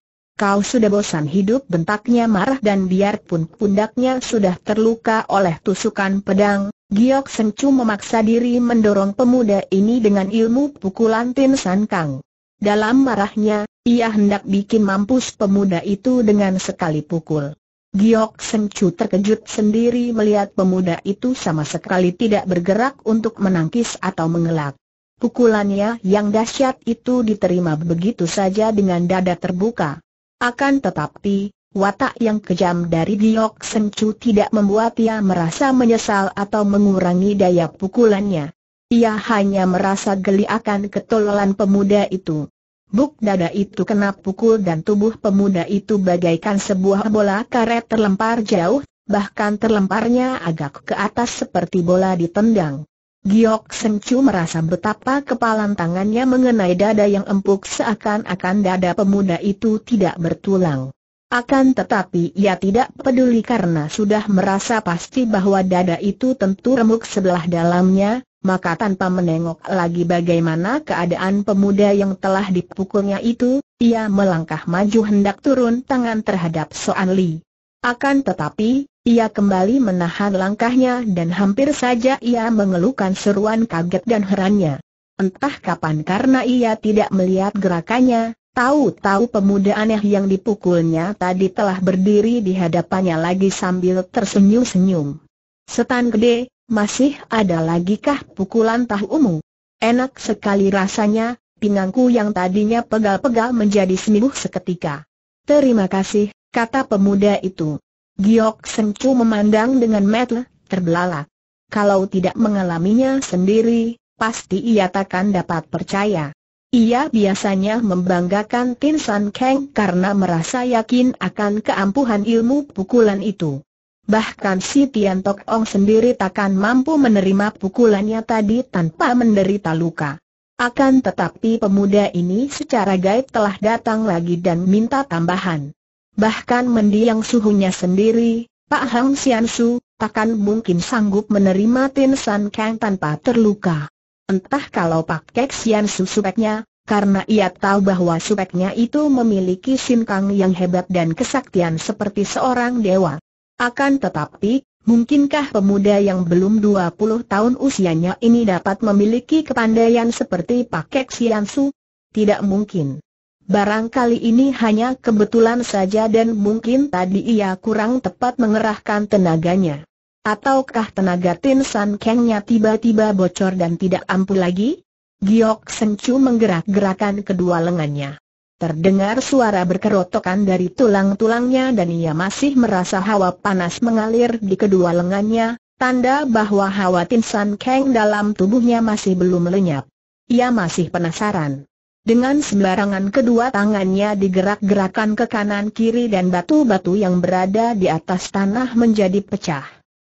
kau sudah bosan hidup bentaknya marah dan biarpun pundaknya sudah terluka oleh tusukan pedang, Giok Sencu memaksa diri mendorong pemuda ini dengan ilmu pukulan Tin San Kang. Dalam marahnya, ia hendak bikin mampus pemuda itu dengan sekali pukul. Giok Sencu terkejut sendiri melihat pemuda itu sama sekali tidak bergerak untuk menangkis atau mengelak. Pukulannya yang dahsyat itu diterima begitu saja dengan dada terbuka. Akan tetapi, watak yang kejam dari Giok Sencu tidak membuat ia merasa menyesal atau mengurangi daya pukulannya. Ia hanya merasa geli akan ketololan pemuda itu. Buk dada itu kena pukul dan tubuh pemuda itu bagaikan sebuah bola karet terlempar jauh, bahkan terlemparnya agak ke atas seperti bola ditendang. Giok Sencu merasa betapa kepalan tangannya mengenai dada yang empuk seakan-akan dada pemuda itu tidak bertulang. Akan tetapi ia tidak peduli karena sudah merasa pasti bahwa dada itu tentu remuk sebelah dalamnya, maka tanpa menengok lagi bagaimana keadaan pemuda yang telah dipukulnya itu, ia melangkah maju hendak turun tangan terhadap Soan Li. Akan tetapi, ia kembali menahan langkahnya dan hampir saja ia mengeluhkan seruan kaget dan herannya. Entah kapan karena ia tidak melihat gerakannya, tahu-tahu pemuda aneh yang dipukulnya tadi telah berdiri di hadapannya lagi sambil tersenyum-senyum. Setan gede, masih ada lagikah pukulan tahu tahumu? Enak sekali rasanya, pinggangku yang tadinya pegal-pegal menjadi sembuh seketika. Terima kasih, kata pemuda itu. Giok Sencu memandang dengan metel, terbelalak. Kalau tidak mengalaminya sendiri, pasti ia takkan dapat percaya. Ia biasanya membanggakan Tin San Kang karena merasa yakin akan keampuhan ilmu pukulan itu. Bahkan si Tian Tok Ong sendiri takkan mampu menerima pukulannya tadi tanpa menderita luka. Akan tetapi pemuda ini secara gaib telah datang lagi dan minta tambahan bahkan mendiang suhunya sendiri, Pak Hang Sian Su, takkan mungkin sanggup menerima Tin San Kang tanpa terluka. Entah kalau Pak Kek Sian Su supeknya, karena ia tahu bahwa supeknya itu memiliki Kang yang hebat dan kesaktian seperti seorang dewa. Akan tetapi, mungkinkah pemuda yang belum 20 tahun usianya ini dapat memiliki kepandaian seperti Pak Kek Sian Su? Tidak mungkin. Barangkali ini hanya kebetulan saja dan mungkin tadi ia kurang tepat mengerahkan tenaganya. Ataukah tenaga Tin San Kengnya tiba-tiba bocor dan tidak ampuh lagi? Giok Sencu menggerak-gerakan kedua lengannya. Terdengar suara berkerotokan dari tulang-tulangnya dan ia masih merasa hawa panas mengalir di kedua lengannya, tanda bahwa hawa Tin San Keng dalam tubuhnya masih belum lenyap. Ia masih penasaran. Dengan sembarangan kedua tangannya digerak-gerakan ke kanan kiri dan batu-batu yang berada di atas tanah menjadi pecah.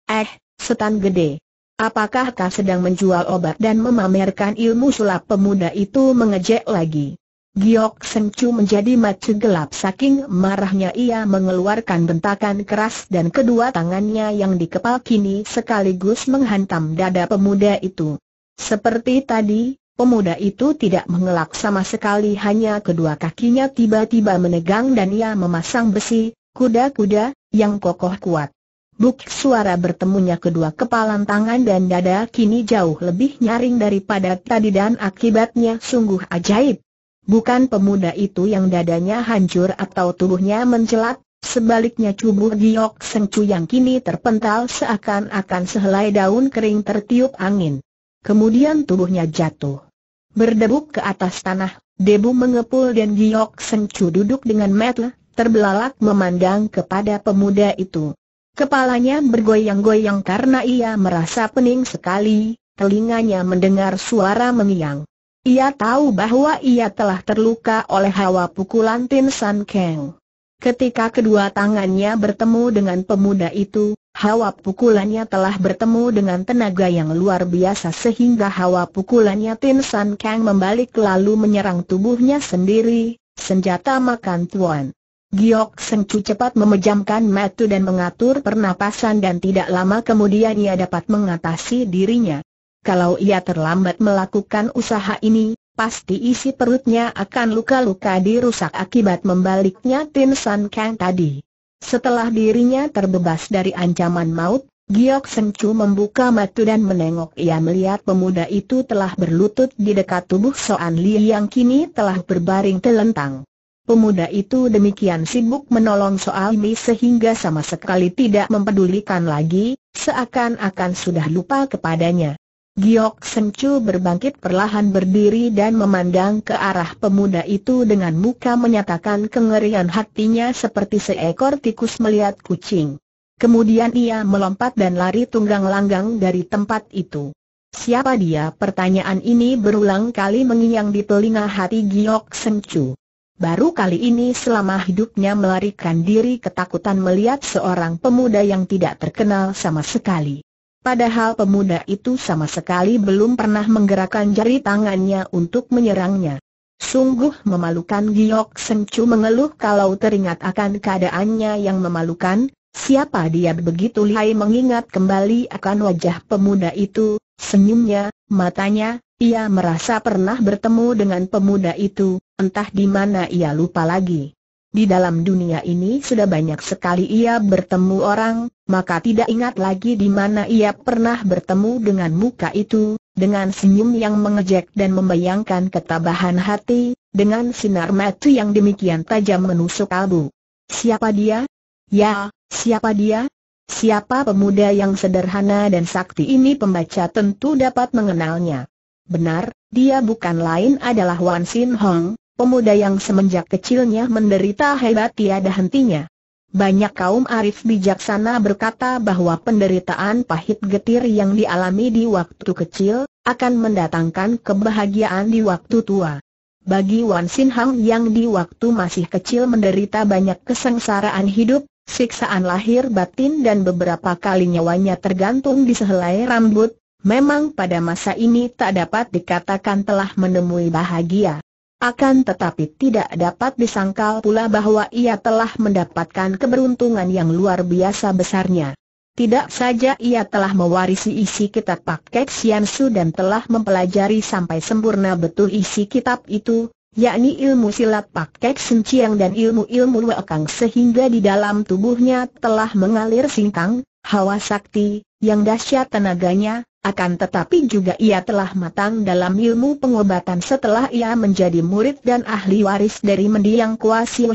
Eh, setan gede. Apakah kau sedang menjual obat dan memamerkan ilmu sulap pemuda itu mengejek lagi? Giok Sengcu menjadi mata gelap saking marahnya ia mengeluarkan bentakan keras dan kedua tangannya yang dikepal kini sekaligus menghantam dada pemuda itu. Seperti tadi, Pemuda itu tidak mengelak sama sekali hanya kedua kakinya tiba-tiba menegang dan ia memasang besi, kuda-kuda, yang kokoh kuat. Buk suara bertemunya kedua kepalan tangan dan dada kini jauh lebih nyaring daripada tadi dan akibatnya sungguh ajaib. Bukan pemuda itu yang dadanya hancur atau tubuhnya mencelat, sebaliknya tubuh Giok Sengcu yang kini terpental seakan-akan sehelai daun kering tertiup angin. Kemudian tubuhnya jatuh berdebuk ke atas tanah, debu mengepul dan Giok Sengcu duduk dengan metel, terbelalak memandang kepada pemuda itu. Kepalanya bergoyang-goyang karena ia merasa pening sekali, telinganya mendengar suara mengiang. Ia tahu bahwa ia telah terluka oleh hawa pukulan Tin San Kang. Ketika kedua tangannya bertemu dengan pemuda itu, Hawa pukulannya telah bertemu dengan tenaga yang luar biasa sehingga hawa pukulannya Tin San Kang membalik lalu menyerang tubuhnya sendiri, senjata makan tuan. Giok Seng Chu cepat memejamkan mata dan mengatur pernapasan dan tidak lama kemudian ia dapat mengatasi dirinya. Kalau ia terlambat melakukan usaha ini, pasti isi perutnya akan luka-luka dirusak akibat membaliknya Tin San Kang tadi. Setelah dirinya terbebas dari ancaman maut, Giok Sengcu membuka mata dan menengok ia melihat pemuda itu telah berlutut di dekat tubuh Soan Li yang kini telah berbaring telentang. Pemuda itu demikian sibuk menolong Soan Li sehingga sama sekali tidak mempedulikan lagi, seakan-akan sudah lupa kepadanya. Giok Sencu berbangkit perlahan berdiri dan memandang ke arah pemuda itu dengan muka menyatakan kengerian hatinya seperti seekor tikus melihat kucing. Kemudian ia melompat dan lari tunggang-langgang dari tempat itu. Siapa dia? Pertanyaan ini berulang kali mengiyang di telinga hati Giok Sencu. Baru kali ini selama hidupnya melarikan diri ketakutan melihat seorang pemuda yang tidak terkenal sama sekali. Padahal pemuda itu sama sekali belum pernah menggerakkan jari tangannya untuk menyerangnya. Sungguh memalukan Giok Sencu mengeluh kalau teringat akan keadaannya yang memalukan, siapa dia begitu lihai mengingat kembali akan wajah pemuda itu, senyumnya, matanya, ia merasa pernah bertemu dengan pemuda itu, entah di mana ia lupa lagi. Di dalam dunia ini sudah banyak sekali ia bertemu orang, maka tidak ingat lagi di mana ia pernah bertemu dengan muka itu, dengan senyum yang mengejek dan membayangkan ketabahan hati, dengan sinar mata yang demikian tajam menusuk kalbu. Siapa dia? Ya, siapa dia? Siapa pemuda yang sederhana dan sakti ini pembaca tentu dapat mengenalnya. Benar, dia bukan lain adalah Wan Sin Hong, pemuda yang semenjak kecilnya menderita hebat tiada hentinya. Banyak kaum arif bijaksana berkata bahwa penderitaan pahit getir yang dialami di waktu kecil, akan mendatangkan kebahagiaan di waktu tua. Bagi Wan Sin Hang yang di waktu masih kecil menderita banyak kesengsaraan hidup, siksaan lahir batin dan beberapa kali nyawanya tergantung di sehelai rambut, memang pada masa ini tak dapat dikatakan telah menemui bahagia. Akan tetapi tidak dapat disangkal pula bahwa ia telah mendapatkan keberuntungan yang luar biasa besarnya. Tidak saja ia telah mewarisi isi kitab Pak Kek Siansu dan telah mempelajari sampai sempurna betul isi kitab itu, yakni ilmu silat Pak Kek Chiang dan ilmu-ilmu Wakang sehingga di dalam tubuhnya telah mengalir singkang, hawa sakti, yang dahsyat tenaganya, akan tetapi juga ia telah matang dalam ilmu pengobatan setelah ia menjadi murid dan ahli waris dari mendiang Kua Siu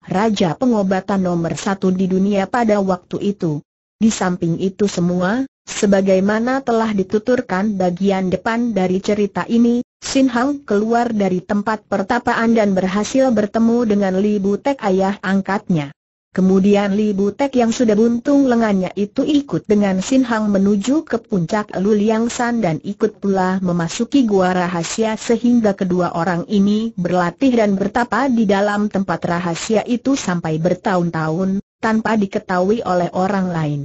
Raja pengobatan nomor satu di dunia pada waktu itu. Di samping itu semua, sebagaimana telah dituturkan bagian depan dari cerita ini, Sin Hang keluar dari tempat pertapaan dan berhasil bertemu dengan Li Butek ayah angkatnya. Kemudian Li Butek yang sudah buntung lengannya itu ikut dengan Sin Hang menuju ke puncak Liang San dan ikut pula memasuki gua rahasia sehingga kedua orang ini berlatih dan bertapa di dalam tempat rahasia itu sampai bertahun-tahun, tanpa diketahui oleh orang lain.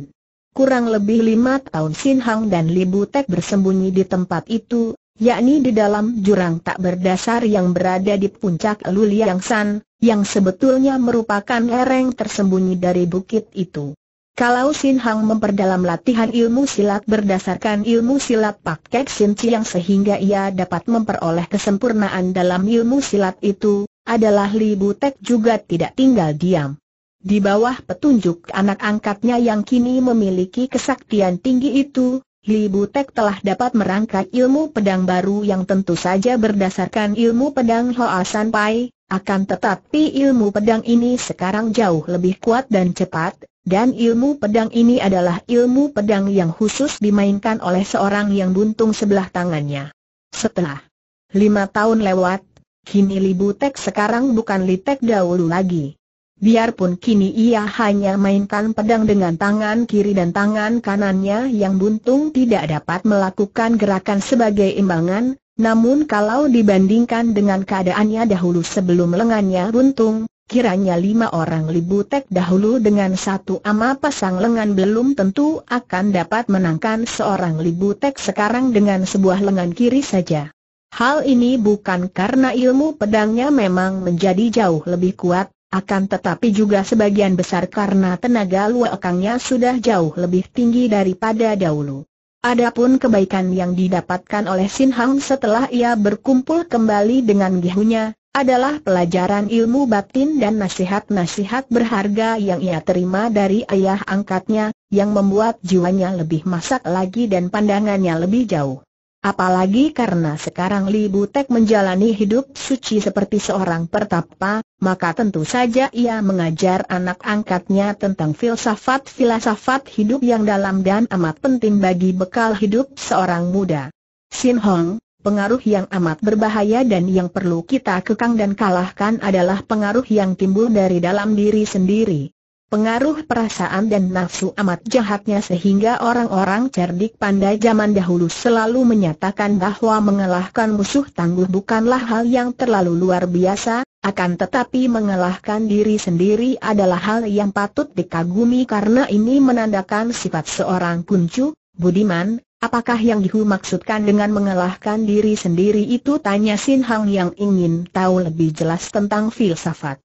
Kurang lebih lima tahun Sin Hang dan Li Butek bersembunyi di tempat itu, yakni di dalam jurang tak berdasar yang berada di puncak Liang San, yang sebetulnya merupakan lereng tersembunyi dari bukit itu. Kalau Sin Hang memperdalam latihan ilmu silat berdasarkan ilmu silat Pak Kek Sin Chiang sehingga ia dapat memperoleh kesempurnaan dalam ilmu silat itu, adalah Li Butek juga tidak tinggal diam. Di bawah petunjuk anak angkatnya yang kini memiliki kesaktian tinggi itu, Li Butek telah dapat merangkak ilmu pedang baru yang tentu saja berdasarkan ilmu pedang Hoa San Pai, akan tetapi ilmu pedang ini sekarang jauh lebih kuat dan cepat, dan ilmu pedang ini adalah ilmu pedang yang khusus dimainkan oleh seorang yang buntung sebelah tangannya. Setelah lima tahun lewat, kini Li Butek sekarang bukan Li Tek dahulu lagi. Biarpun kini ia hanya mainkan pedang dengan tangan kiri dan tangan kanannya yang buntung tidak dapat melakukan gerakan sebagai imbangan, namun kalau dibandingkan dengan keadaannya dahulu sebelum lengannya buntung, kiranya lima orang libutek dahulu dengan satu ama pasang lengan belum tentu akan dapat menangkan seorang libutek sekarang dengan sebuah lengan kiri saja. Hal ini bukan karena ilmu pedangnya memang menjadi jauh lebih kuat, akan tetapi juga sebagian besar karena tenaga luakangnya sudah jauh lebih tinggi daripada dahulu. Adapun kebaikan yang didapatkan oleh Sin Hang setelah ia berkumpul kembali dengan gihunya, adalah pelajaran ilmu batin dan nasihat-nasihat berharga yang ia terima dari ayah angkatnya, yang membuat jiwanya lebih masak lagi dan pandangannya lebih jauh. Apalagi karena sekarang Li Butek menjalani hidup suci seperti seorang pertapa, maka tentu saja ia mengajar anak angkatnya tentang filsafat-filsafat hidup yang dalam dan amat penting bagi bekal hidup seorang muda. Sin Hong, pengaruh yang amat berbahaya dan yang perlu kita kekang dan kalahkan adalah pengaruh yang timbul dari dalam diri sendiri. Pengaruh perasaan dan nafsu amat jahatnya sehingga orang-orang cerdik pandai zaman dahulu selalu menyatakan bahwa mengalahkan musuh tangguh bukanlah hal yang terlalu luar biasa, akan tetapi mengalahkan diri sendiri adalah hal yang patut dikagumi karena ini menandakan sifat seorang kuncu, budiman, Apakah yang Dihu maksudkan dengan mengalahkan diri sendiri itu tanya Sin Hang yang ingin tahu lebih jelas tentang filsafat.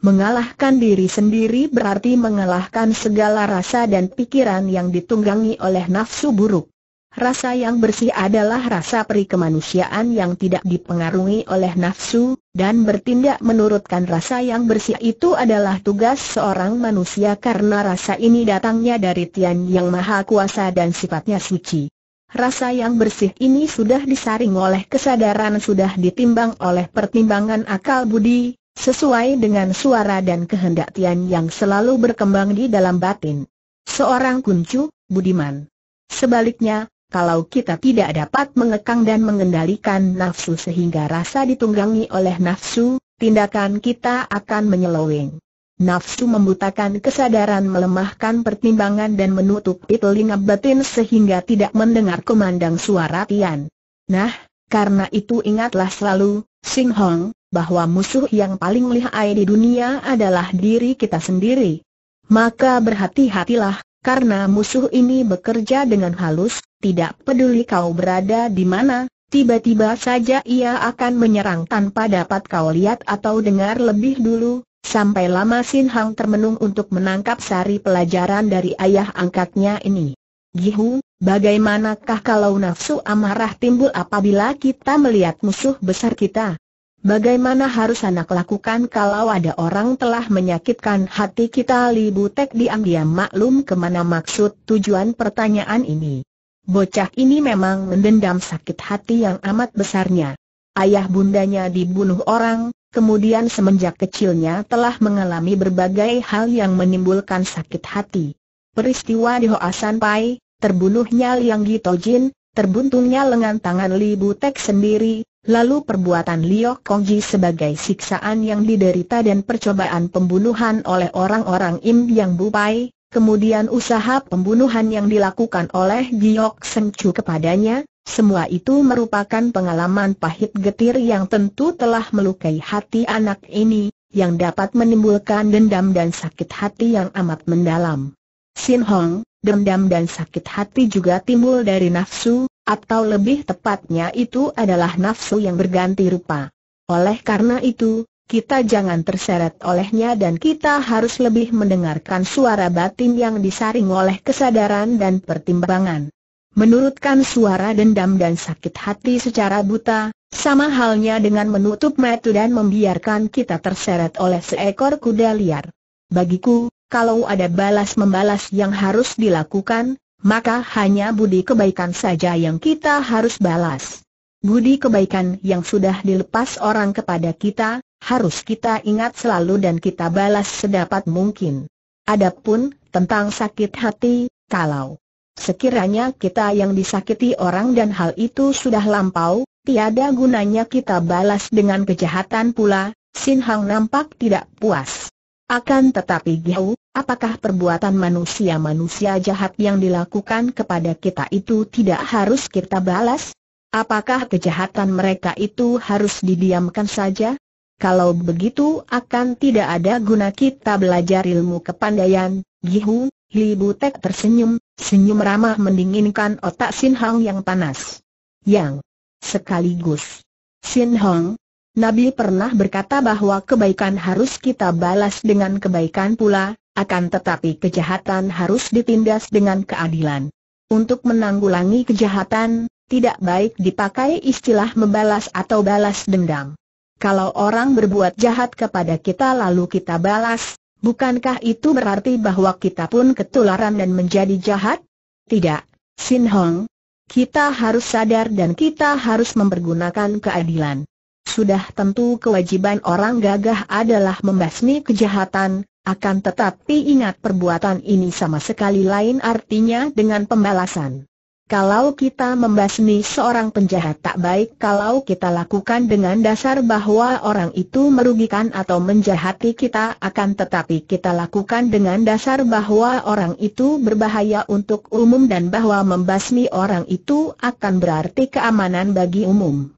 Mengalahkan diri sendiri berarti mengalahkan segala rasa dan pikiran yang ditunggangi oleh nafsu buruk. Rasa yang bersih adalah rasa peri kemanusiaan yang tidak dipengaruhi oleh nafsu, dan bertindak menurutkan rasa yang bersih itu adalah tugas seorang manusia karena rasa ini datangnya dari Tian Yang Maha Kuasa dan sifatnya suci. Rasa yang bersih ini sudah disaring oleh kesadaran sudah ditimbang oleh pertimbangan akal budi, sesuai dengan suara dan kehendak Tian yang selalu berkembang di dalam batin. Seorang kuncu, budiman. Sebaliknya, kalau kita tidak dapat mengekang dan mengendalikan nafsu sehingga rasa ditunggangi oleh nafsu, tindakan kita akan menyeloweng. Nafsu membutakan kesadaran melemahkan pertimbangan dan menutupi telinga batin sehingga tidak mendengar kemandang suara Tian. Nah, karena itu ingatlah selalu, Sing Hong, bahwa musuh yang paling lihai di dunia adalah diri kita sendiri. Maka berhati-hatilah, karena musuh ini bekerja dengan halus, tidak peduli kau berada di mana, tiba-tiba saja ia akan menyerang tanpa dapat kau lihat atau dengar lebih dulu, Sampai lama Sin Hang termenung untuk menangkap sari pelajaran dari ayah angkatnya ini. Gihu, bagaimanakah kalau nafsu amarah timbul apabila kita melihat musuh besar kita? Bagaimana harus anak lakukan kalau ada orang telah menyakitkan hati kita? Li Butek diam-diam maklum kemana maksud tujuan pertanyaan ini. Bocah ini memang mendendam sakit hati yang amat besarnya. Ayah bundanya dibunuh orang, kemudian semenjak kecilnya telah mengalami berbagai hal yang menimbulkan sakit hati. Peristiwa di Hoasan Pai, terbunuhnya Liang Gitojin, Terbuntungnya lengan tangan Li Butek sendiri, lalu perbuatan Liok Kongji sebagai siksaan yang diderita dan percobaan pembunuhan oleh orang-orang Im Yang Bupai, kemudian usaha pembunuhan yang dilakukan oleh Giok Sencu kepadanya, semua itu merupakan pengalaman pahit getir yang tentu telah melukai hati anak ini, yang dapat menimbulkan dendam dan sakit hati yang amat mendalam. Sin Hong, dendam dan sakit hati juga timbul dari nafsu, atau lebih tepatnya itu adalah nafsu yang berganti rupa. Oleh karena itu, kita jangan terseret olehnya dan kita harus lebih mendengarkan suara batin yang disaring oleh kesadaran dan pertimbangan. Menurutkan suara dendam dan sakit hati secara buta, sama halnya dengan menutup mata dan membiarkan kita terseret oleh seekor kuda liar. Bagiku, kalau ada balas-membalas yang harus dilakukan, maka hanya budi kebaikan saja yang kita harus balas. Budi kebaikan yang sudah dilepas orang kepada kita, harus kita ingat selalu dan kita balas sedapat mungkin. Adapun, tentang sakit hati, kalau sekiranya kita yang disakiti orang dan hal itu sudah lampau, tiada gunanya kita balas dengan kejahatan pula, Sin Hang nampak tidak puas. Akan tetapi Giau, apakah perbuatan manusia-manusia jahat yang dilakukan kepada kita itu tidak harus kita balas? Apakah kejahatan mereka itu harus didiamkan saja? Kalau begitu akan tidak ada guna kita belajar ilmu kepandaian, Gihu, Li Butek tersenyum, senyum ramah mendinginkan otak Sin Hong yang panas. Yang sekaligus Sin Hong. Nabi pernah berkata bahwa kebaikan harus kita balas dengan kebaikan pula, akan tetapi kejahatan harus ditindas dengan keadilan. Untuk menanggulangi kejahatan, tidak baik dipakai istilah membalas atau balas dendam. Kalau orang berbuat jahat kepada kita lalu kita balas, bukankah itu berarti bahwa kita pun ketularan dan menjadi jahat? Tidak, Sin Hong. Kita harus sadar dan kita harus mempergunakan keadilan. Sudah tentu kewajiban orang gagah adalah membasmi kejahatan, akan tetapi ingat perbuatan ini sama sekali lain artinya dengan pembalasan. Kalau kita membasmi seorang penjahat tak baik kalau kita lakukan dengan dasar bahwa orang itu merugikan atau menjahati kita akan tetapi kita lakukan dengan dasar bahwa orang itu berbahaya untuk umum dan bahwa membasmi orang itu akan berarti keamanan bagi umum.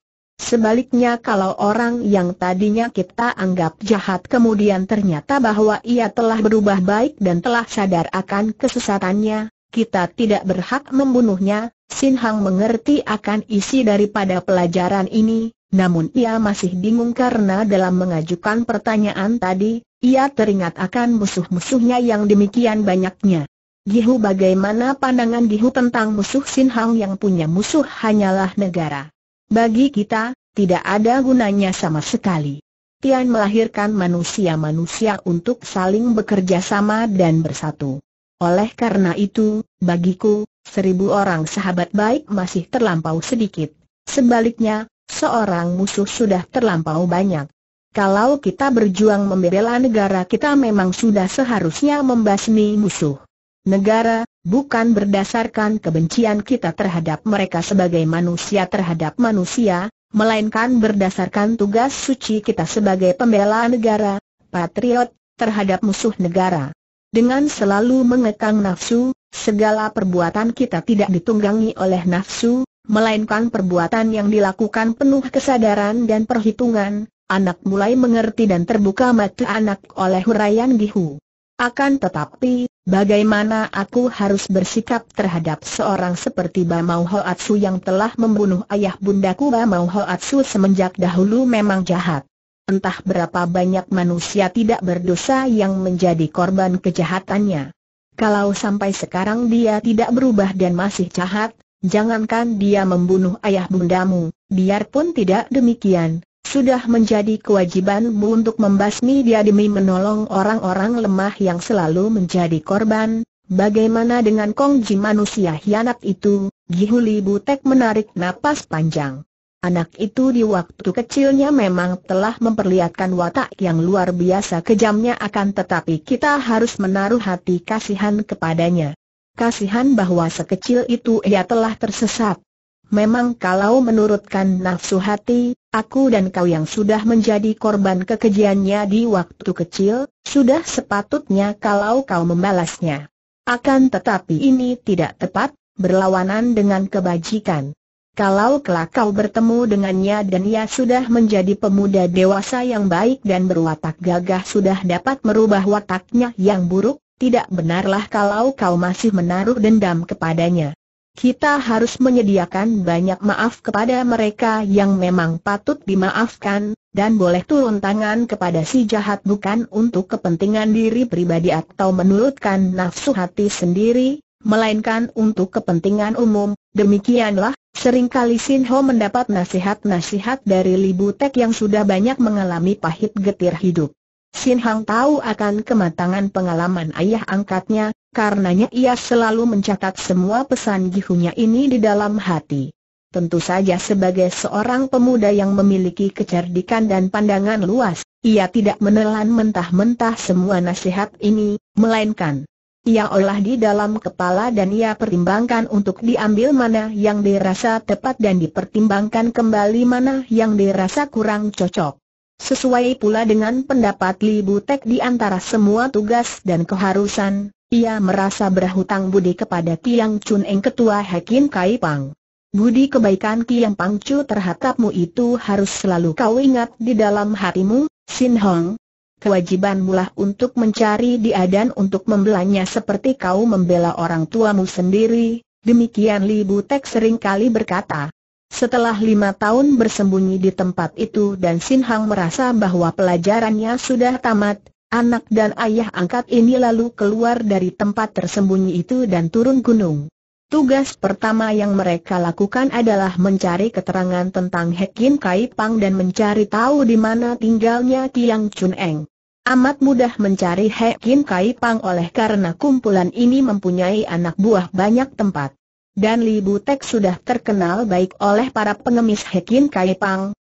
Sebaliknya kalau orang yang tadinya kita anggap jahat kemudian ternyata bahwa ia telah berubah baik dan telah sadar akan kesesatannya, kita tidak berhak membunuhnya, Sin Hang mengerti akan isi daripada pelajaran ini, namun ia masih bingung karena dalam mengajukan pertanyaan tadi, ia teringat akan musuh-musuhnya yang demikian banyaknya. Gihu bagaimana pandangan Gihu tentang musuh Sin Hang yang punya musuh hanyalah negara. Bagi kita, tidak ada gunanya sama sekali. Tian melahirkan manusia-manusia untuk saling bekerja sama dan bersatu. Oleh karena itu, bagiku, seribu orang sahabat baik masih terlampau sedikit. Sebaliknya, seorang musuh sudah terlampau banyak. Kalau kita berjuang membela negara kita memang sudah seharusnya membasmi musuh. Negara, bukan berdasarkan kebencian kita terhadap mereka sebagai manusia terhadap manusia, melainkan berdasarkan tugas suci kita sebagai pembela negara, patriot, terhadap musuh negara. Dengan selalu mengekang nafsu, segala perbuatan kita tidak ditunggangi oleh nafsu, melainkan perbuatan yang dilakukan penuh kesadaran dan perhitungan, anak mulai mengerti dan terbuka mata anak oleh huraian Gihu. Akan tetapi, Bagaimana aku harus bersikap terhadap seorang seperti Bamau Hoatsu yang telah membunuh ayah bundaku Bamau Hoatsu semenjak dahulu memang jahat. Entah berapa banyak manusia tidak berdosa yang menjadi korban kejahatannya. Kalau sampai sekarang dia tidak berubah dan masih jahat, jangankan dia membunuh ayah bundamu, biarpun tidak demikian, sudah menjadi kewajibanmu untuk membasmi dia demi menolong orang-orang lemah yang selalu menjadi korban. Bagaimana dengan Kongji manusia hianat itu? Gihuli Butek menarik napas panjang. Anak itu di waktu kecilnya memang telah memperlihatkan watak yang luar biasa kejamnya akan tetapi kita harus menaruh hati kasihan kepadanya. Kasihan bahwa sekecil itu ia telah tersesat. Memang kalau menurutkan nafsu hati, Aku dan kau yang sudah menjadi korban kekejiannya di waktu kecil, sudah sepatutnya kalau kau membalasnya. Akan tetapi ini tidak tepat, berlawanan dengan kebajikan. Kalau kelak kau bertemu dengannya dan ia sudah menjadi pemuda dewasa yang baik dan berwatak gagah sudah dapat merubah wataknya yang buruk, tidak benarlah kalau kau masih menaruh dendam kepadanya. Kita harus menyediakan banyak maaf kepada mereka yang memang patut dimaafkan, dan boleh turun tangan kepada si jahat bukan untuk kepentingan diri pribadi atau menurutkan nafsu hati sendiri, melainkan untuk kepentingan umum. Demikianlah, seringkali Sin Ho mendapat nasihat-nasihat dari Li Butek yang sudah banyak mengalami pahit getir hidup. Sin Hang tahu akan kematangan pengalaman ayah angkatnya, karenanya ia selalu mencatat semua pesan gihunya ini di dalam hati. Tentu saja sebagai seorang pemuda yang memiliki kecerdikan dan pandangan luas, ia tidak menelan mentah-mentah semua nasihat ini, melainkan ia olah di dalam kepala dan ia pertimbangkan untuk diambil mana yang dirasa tepat dan dipertimbangkan kembali mana yang dirasa kurang cocok. Sesuai pula dengan pendapat Li Butek di antara semua tugas dan keharusan, ia merasa berhutang budi kepada Kiang Chun Eng ketua Hakim Kai Pang. Budi kebaikan Kiang Pang Chu terhadapmu itu harus selalu kau ingat di dalam hatimu, Sin Hong. Kewajiban mulah untuk mencari dia dan untuk membelanya seperti kau membela orang tuamu sendiri, demikian Li sering kali berkata. Setelah lima tahun bersembunyi di tempat itu dan Sin Hang merasa bahwa pelajarannya sudah tamat, Anak dan ayah angkat ini lalu keluar dari tempat tersembunyi itu dan turun gunung. Tugas pertama yang mereka lakukan adalah mencari keterangan tentang Hekin Kai dan mencari tahu di mana tinggalnya Tiang Chun Eng. Amat mudah mencari Hekin Kai oleh karena kumpulan ini mempunyai anak buah banyak tempat. Dan Li Butek sudah terkenal baik oleh para pengemis Hekin Kai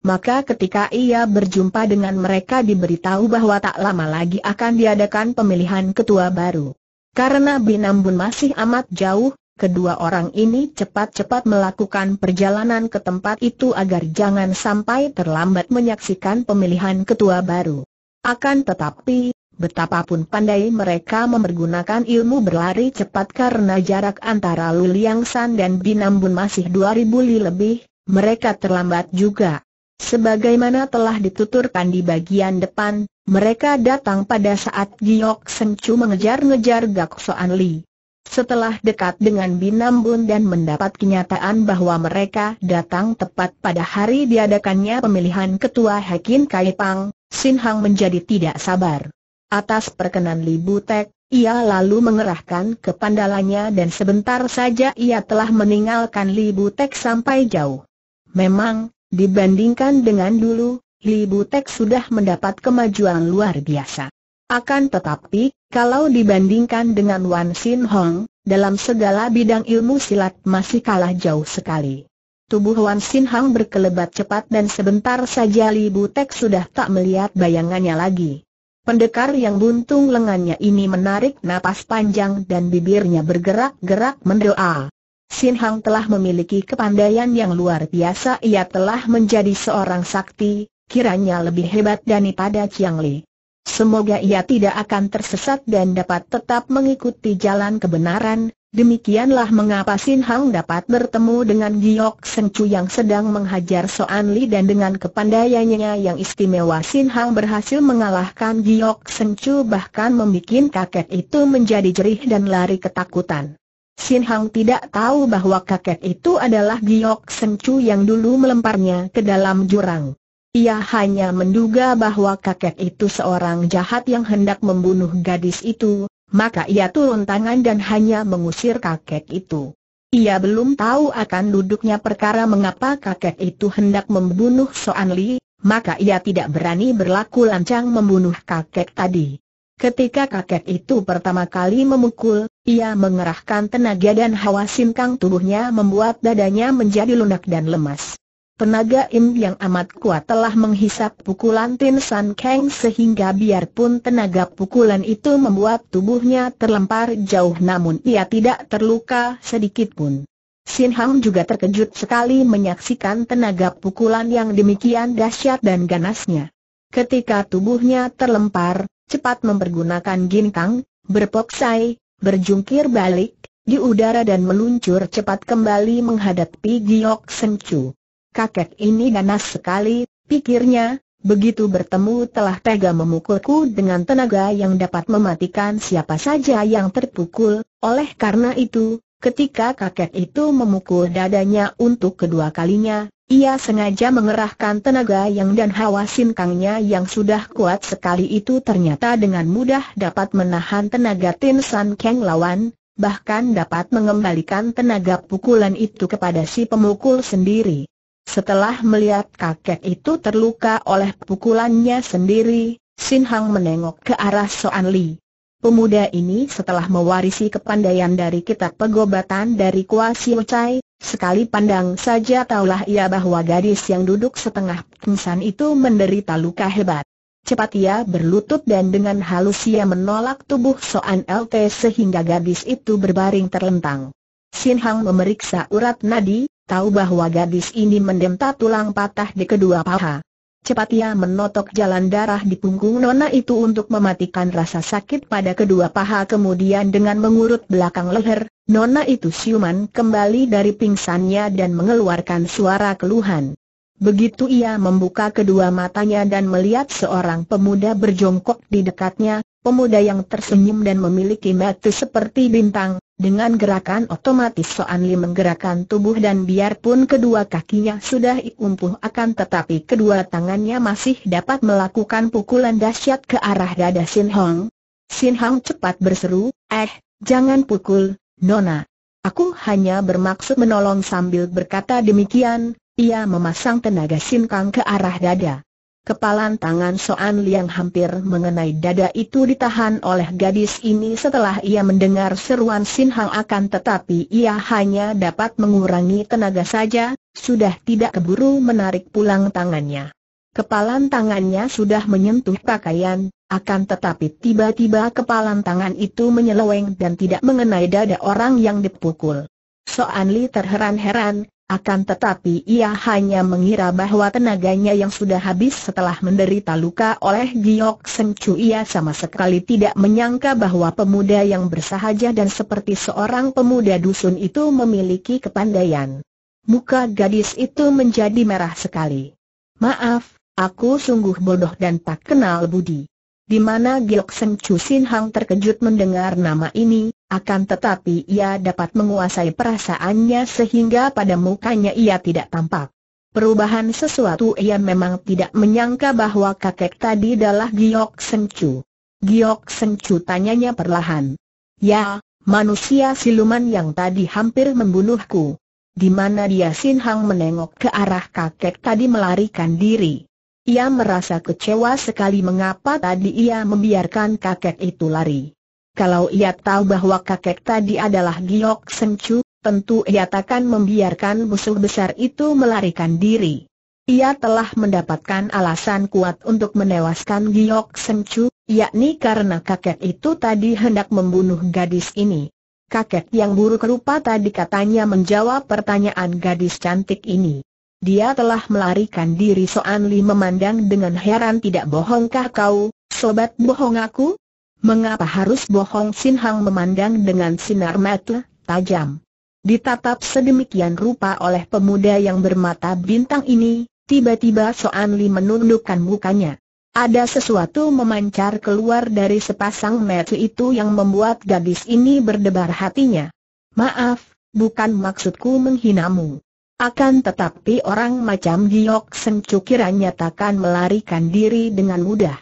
maka ketika ia berjumpa dengan mereka diberitahu bahwa tak lama lagi akan diadakan pemilihan ketua baru. Karena Binambun masih amat jauh, kedua orang ini cepat-cepat melakukan perjalanan ke tempat itu agar jangan sampai terlambat menyaksikan pemilihan ketua baru. Akan tetapi, betapapun pandai mereka memergunakan ilmu berlari cepat karena jarak antara Luliang San dan Binambun masih 2000 li lebih, mereka terlambat juga. Sebagaimana telah dituturkan di bagian depan, mereka datang pada saat Giok Sencu mengejar-ngejar Gak Soan Li. Setelah dekat dengan Binambun dan mendapat kenyataan bahwa mereka datang tepat pada hari diadakannya pemilihan ketua Hekin Kaipang, Sin Hang menjadi tidak sabar. Atas perkenan Li Butek, ia lalu mengerahkan kepandalannya dan sebentar saja ia telah meninggalkan Li Butek sampai jauh. Memang, Dibandingkan dengan dulu, Li Butek sudah mendapat kemajuan luar biasa. Akan tetapi, kalau dibandingkan dengan Wan Sin Hong, dalam segala bidang ilmu silat masih kalah jauh sekali. Tubuh Wan Sin Hong berkelebat cepat dan sebentar saja Li Butek sudah tak melihat bayangannya lagi. Pendekar yang buntung lengannya ini menarik napas panjang dan bibirnya bergerak-gerak mendoa. Sin Hang telah memiliki kepandaian yang luar biasa ia telah menjadi seorang sakti, kiranya lebih hebat daripada Chiang Li. Semoga ia tidak akan tersesat dan dapat tetap mengikuti jalan kebenaran, demikianlah mengapa Sin Hang dapat bertemu dengan Giok Seng Chu yang sedang menghajar Soan Li dan dengan kepandaiannya yang istimewa Sin Hang berhasil mengalahkan Giok Seng Chu bahkan membuat kakek itu menjadi jerih dan lari ketakutan. Sin Hang tidak tahu bahwa kakek itu adalah Giok Seng yang dulu melemparnya ke dalam jurang. Ia hanya menduga bahwa kakek itu seorang jahat yang hendak membunuh gadis itu, maka ia turun tangan dan hanya mengusir kakek itu. Ia belum tahu akan duduknya perkara mengapa kakek itu hendak membunuh Soan Li, maka ia tidak berani berlaku lancang membunuh kakek tadi. Ketika kakek itu pertama kali memukul, ia mengerahkan tenaga dan hawa sinkang tubuhnya membuat dadanya menjadi lunak dan lemas. Tenaga Im yang amat kuat telah menghisap pukulan Tin San Kang sehingga biarpun tenaga pukulan itu membuat tubuhnya terlempar jauh namun ia tidak terluka sedikit pun. Sin Hang juga terkejut sekali menyaksikan tenaga pukulan yang demikian dahsyat dan ganasnya. Ketika tubuhnya terlempar, cepat mempergunakan ginkang, berpoksai, berjungkir balik, di udara dan meluncur cepat kembali menghadapi Giok Sencu. Kakek ini ganas sekali, pikirnya, begitu bertemu telah tega memukulku dengan tenaga yang dapat mematikan siapa saja yang terpukul, oleh karena itu, ketika kakek itu memukul dadanya untuk kedua kalinya, ia sengaja mengerahkan tenaga yang dan hawa sinkangnya yang sudah kuat sekali itu ternyata dengan mudah dapat menahan tenaga Tin San Kang lawan, bahkan dapat mengembalikan tenaga pukulan itu kepada si pemukul sendiri. Setelah melihat kakek itu terluka oleh pukulannya sendiri, Sin Hang menengok ke arah Soan Li. Pemuda ini setelah mewarisi kepandaian dari kitab pegobatan dari Siu Chai, sekali pandang saja taulah ia bahwa gadis yang duduk setengah pingsan itu menderita luka hebat. Cepat ia berlutut dan dengan halus ia menolak tubuh Soan LT sehingga gadis itu berbaring terlentang. Sin Hang memeriksa urat nadi, tahu bahwa gadis ini tak tulang patah di kedua paha. Cepat ia menotok jalan darah di punggung nona itu untuk mematikan rasa sakit pada kedua paha kemudian dengan mengurut belakang leher, nona itu siuman kembali dari pingsannya dan mengeluarkan suara keluhan. Begitu ia membuka kedua matanya dan melihat seorang pemuda berjongkok di dekatnya, pemuda yang tersenyum dan memiliki mata seperti bintang, dengan gerakan otomatis Soan Li menggerakkan tubuh dan biarpun kedua kakinya sudah ikumpuh akan tetapi kedua tangannya masih dapat melakukan pukulan dahsyat ke arah dada Sin Hong. Sin Hong cepat berseru, eh, jangan pukul, Nona. Aku hanya bermaksud menolong sambil berkata demikian, ia memasang tenaga Sin Kang ke arah dada. Kepalan tangan Soan Liang hampir mengenai dada itu ditahan oleh gadis ini setelah ia mendengar seruan Sin Hang akan tetapi ia hanya dapat mengurangi tenaga saja, sudah tidak keburu menarik pulang tangannya. Kepalan tangannya sudah menyentuh pakaian, akan tetapi tiba-tiba kepalan tangan itu menyeleweng dan tidak mengenai dada orang yang dipukul. Soan Li terheran-heran, akan tetapi ia hanya mengira bahwa tenaganya yang sudah habis setelah menderita luka oleh Giok Seng Chu ia sama sekali tidak menyangka bahwa pemuda yang bersahaja dan seperti seorang pemuda dusun itu memiliki kepandaian. Muka gadis itu menjadi merah sekali. Maaf, aku sungguh bodoh dan tak kenal budi di mana Giok Seng Chu Sin Hang terkejut mendengar nama ini, akan tetapi ia dapat menguasai perasaannya sehingga pada mukanya ia tidak tampak. Perubahan sesuatu ia memang tidak menyangka bahwa kakek tadi adalah Giok Seng Chu. Giok Seng Chu tanyanya perlahan. Ya, manusia siluman yang tadi hampir membunuhku. Di mana dia Sin Hang menengok ke arah kakek tadi melarikan diri. Ia merasa kecewa sekali mengapa tadi ia membiarkan kakek itu lari. Kalau ia tahu bahwa kakek tadi adalah Giok Sencu, tentu ia takkan membiarkan musuh besar itu melarikan diri. Ia telah mendapatkan alasan kuat untuk menewaskan Giok Sencu, yakni karena kakek itu tadi hendak membunuh gadis ini. Kakek yang buruk rupa tadi katanya menjawab pertanyaan gadis cantik ini. Dia telah melarikan diri Soan Li memandang dengan heran tidak bohongkah kau, sobat bohong aku? Mengapa harus bohong Sin Hang memandang dengan sinar mata tajam? Ditatap sedemikian rupa oleh pemuda yang bermata bintang ini, tiba-tiba Soan Li menundukkan mukanya. Ada sesuatu memancar keluar dari sepasang mata itu yang membuat gadis ini berdebar hatinya. Maaf, bukan maksudku menghinamu. Akan tetapi orang macam Giok Sencu kiranya takkan melarikan diri dengan mudah.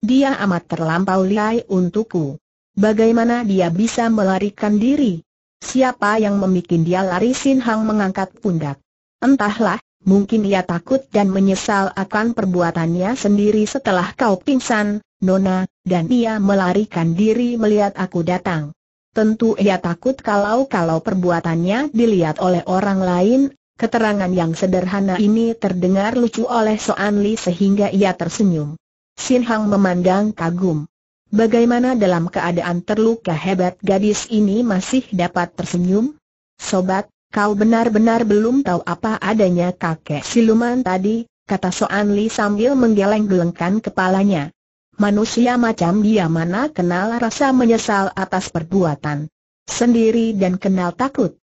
Dia amat terlampau liai untukku. Bagaimana dia bisa melarikan diri? Siapa yang memikin dia lari Sin Hang mengangkat pundak? Entahlah, mungkin ia takut dan menyesal akan perbuatannya sendiri setelah kau pingsan, Nona, dan ia melarikan diri melihat aku datang. Tentu ia takut kalau-kalau perbuatannya dilihat oleh orang lain, Keterangan yang sederhana ini terdengar lucu oleh Soan Li sehingga ia tersenyum. Sin Hang memandang kagum. Bagaimana dalam keadaan terluka hebat gadis ini masih dapat tersenyum? Sobat, kau benar-benar belum tahu apa adanya kakek siluman tadi, kata Soan Li sambil menggeleng-gelengkan kepalanya. Manusia macam dia mana kenal rasa menyesal atas perbuatan sendiri dan kenal takut.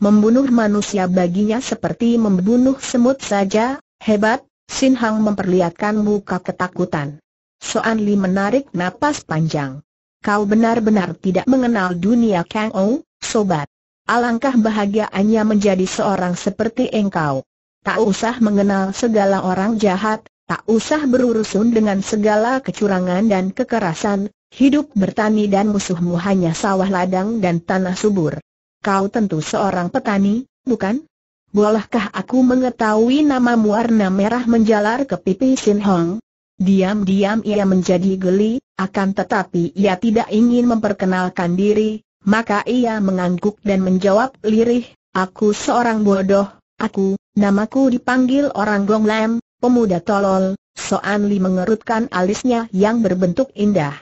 Membunuh manusia baginya seperti membunuh semut saja, hebat, Sin Hang memperlihatkan muka ketakutan. Soan Li menarik napas panjang. Kau benar-benar tidak mengenal dunia Kang Ou, sobat. Alangkah bahagiaannya menjadi seorang seperti engkau. Tak usah mengenal segala orang jahat, tak usah berurusan dengan segala kecurangan dan kekerasan, hidup bertani dan musuhmu hanya sawah ladang dan tanah subur. Kau tentu seorang petani, bukan? Bolehkah aku mengetahui namamu warna merah menjalar ke pipi Sin Hong? Diam-diam ia menjadi geli, akan tetapi ia tidak ingin memperkenalkan diri, maka ia mengangguk dan menjawab lirih, aku seorang bodoh, aku, namaku dipanggil orang Gong Lam, pemuda tolol, Soan Li mengerutkan alisnya yang berbentuk indah.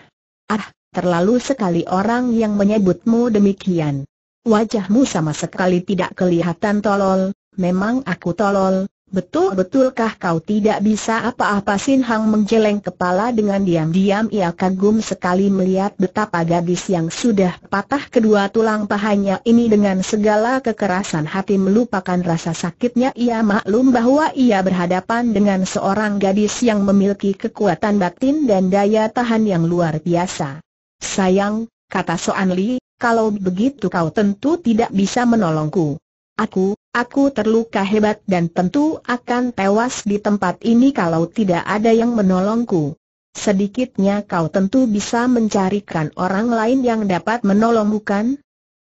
Ah, terlalu sekali orang yang menyebutmu demikian. Wajahmu sama sekali tidak kelihatan tolol, memang aku tolol, betul-betulkah kau tidak bisa apa-apa Sin Hang menjeleng kepala dengan diam-diam ia kagum sekali melihat betapa gadis yang sudah patah kedua tulang pahanya ini dengan segala kekerasan hati melupakan rasa sakitnya ia maklum bahwa ia berhadapan dengan seorang gadis yang memiliki kekuatan batin dan daya tahan yang luar biasa. Sayang, kata Soan Li, kalau begitu kau tentu tidak bisa menolongku. Aku, aku terluka hebat dan tentu akan tewas di tempat ini kalau tidak ada yang menolongku. Sedikitnya kau tentu bisa mencarikan orang lain yang dapat menolong kan?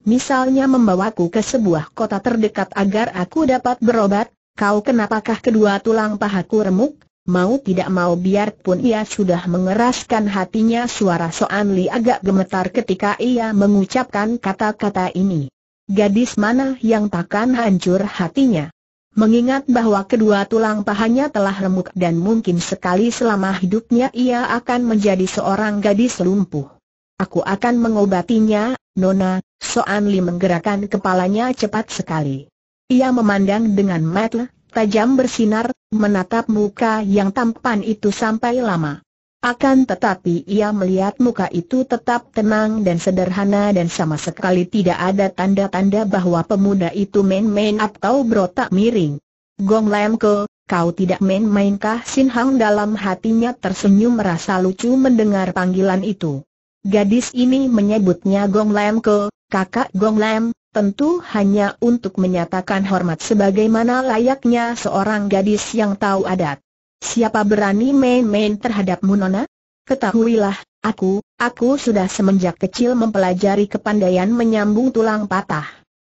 Misalnya membawaku ke sebuah kota terdekat agar aku dapat berobat, kau kenapakah kedua tulang pahaku remuk? Mau tidak mau biarpun ia sudah mengeraskan hatinya suara Soan Li agak gemetar ketika ia mengucapkan kata-kata ini. Gadis mana yang takkan hancur hatinya? Mengingat bahwa kedua tulang pahanya telah remuk dan mungkin sekali selama hidupnya ia akan menjadi seorang gadis lumpuh. Aku akan mengobatinya, Nona, Soan Li menggerakkan kepalanya cepat sekali. Ia memandang dengan mata tajam bersinar, menatap muka yang tampan itu sampai lama. Akan tetapi ia melihat muka itu tetap tenang dan sederhana dan sama sekali tidak ada tanda-tanda bahwa pemuda itu main-main atau berotak miring. Gong Lam kau tidak main-mainkah Sin Hang dalam hatinya tersenyum merasa lucu mendengar panggilan itu. Gadis ini menyebutnya Gong Lam kakak Gong Lam, tentu hanya untuk menyatakan hormat sebagaimana layaknya seorang gadis yang tahu adat. Siapa berani main-main terhadapmu Nona? Ketahuilah, aku, aku sudah semenjak kecil mempelajari kepandaian menyambung tulang patah.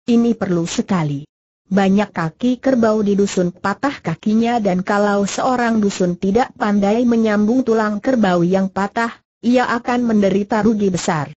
Ini perlu sekali. Banyak kaki kerbau di dusun patah kakinya dan kalau seorang dusun tidak pandai menyambung tulang kerbau yang patah, ia akan menderita rugi besar.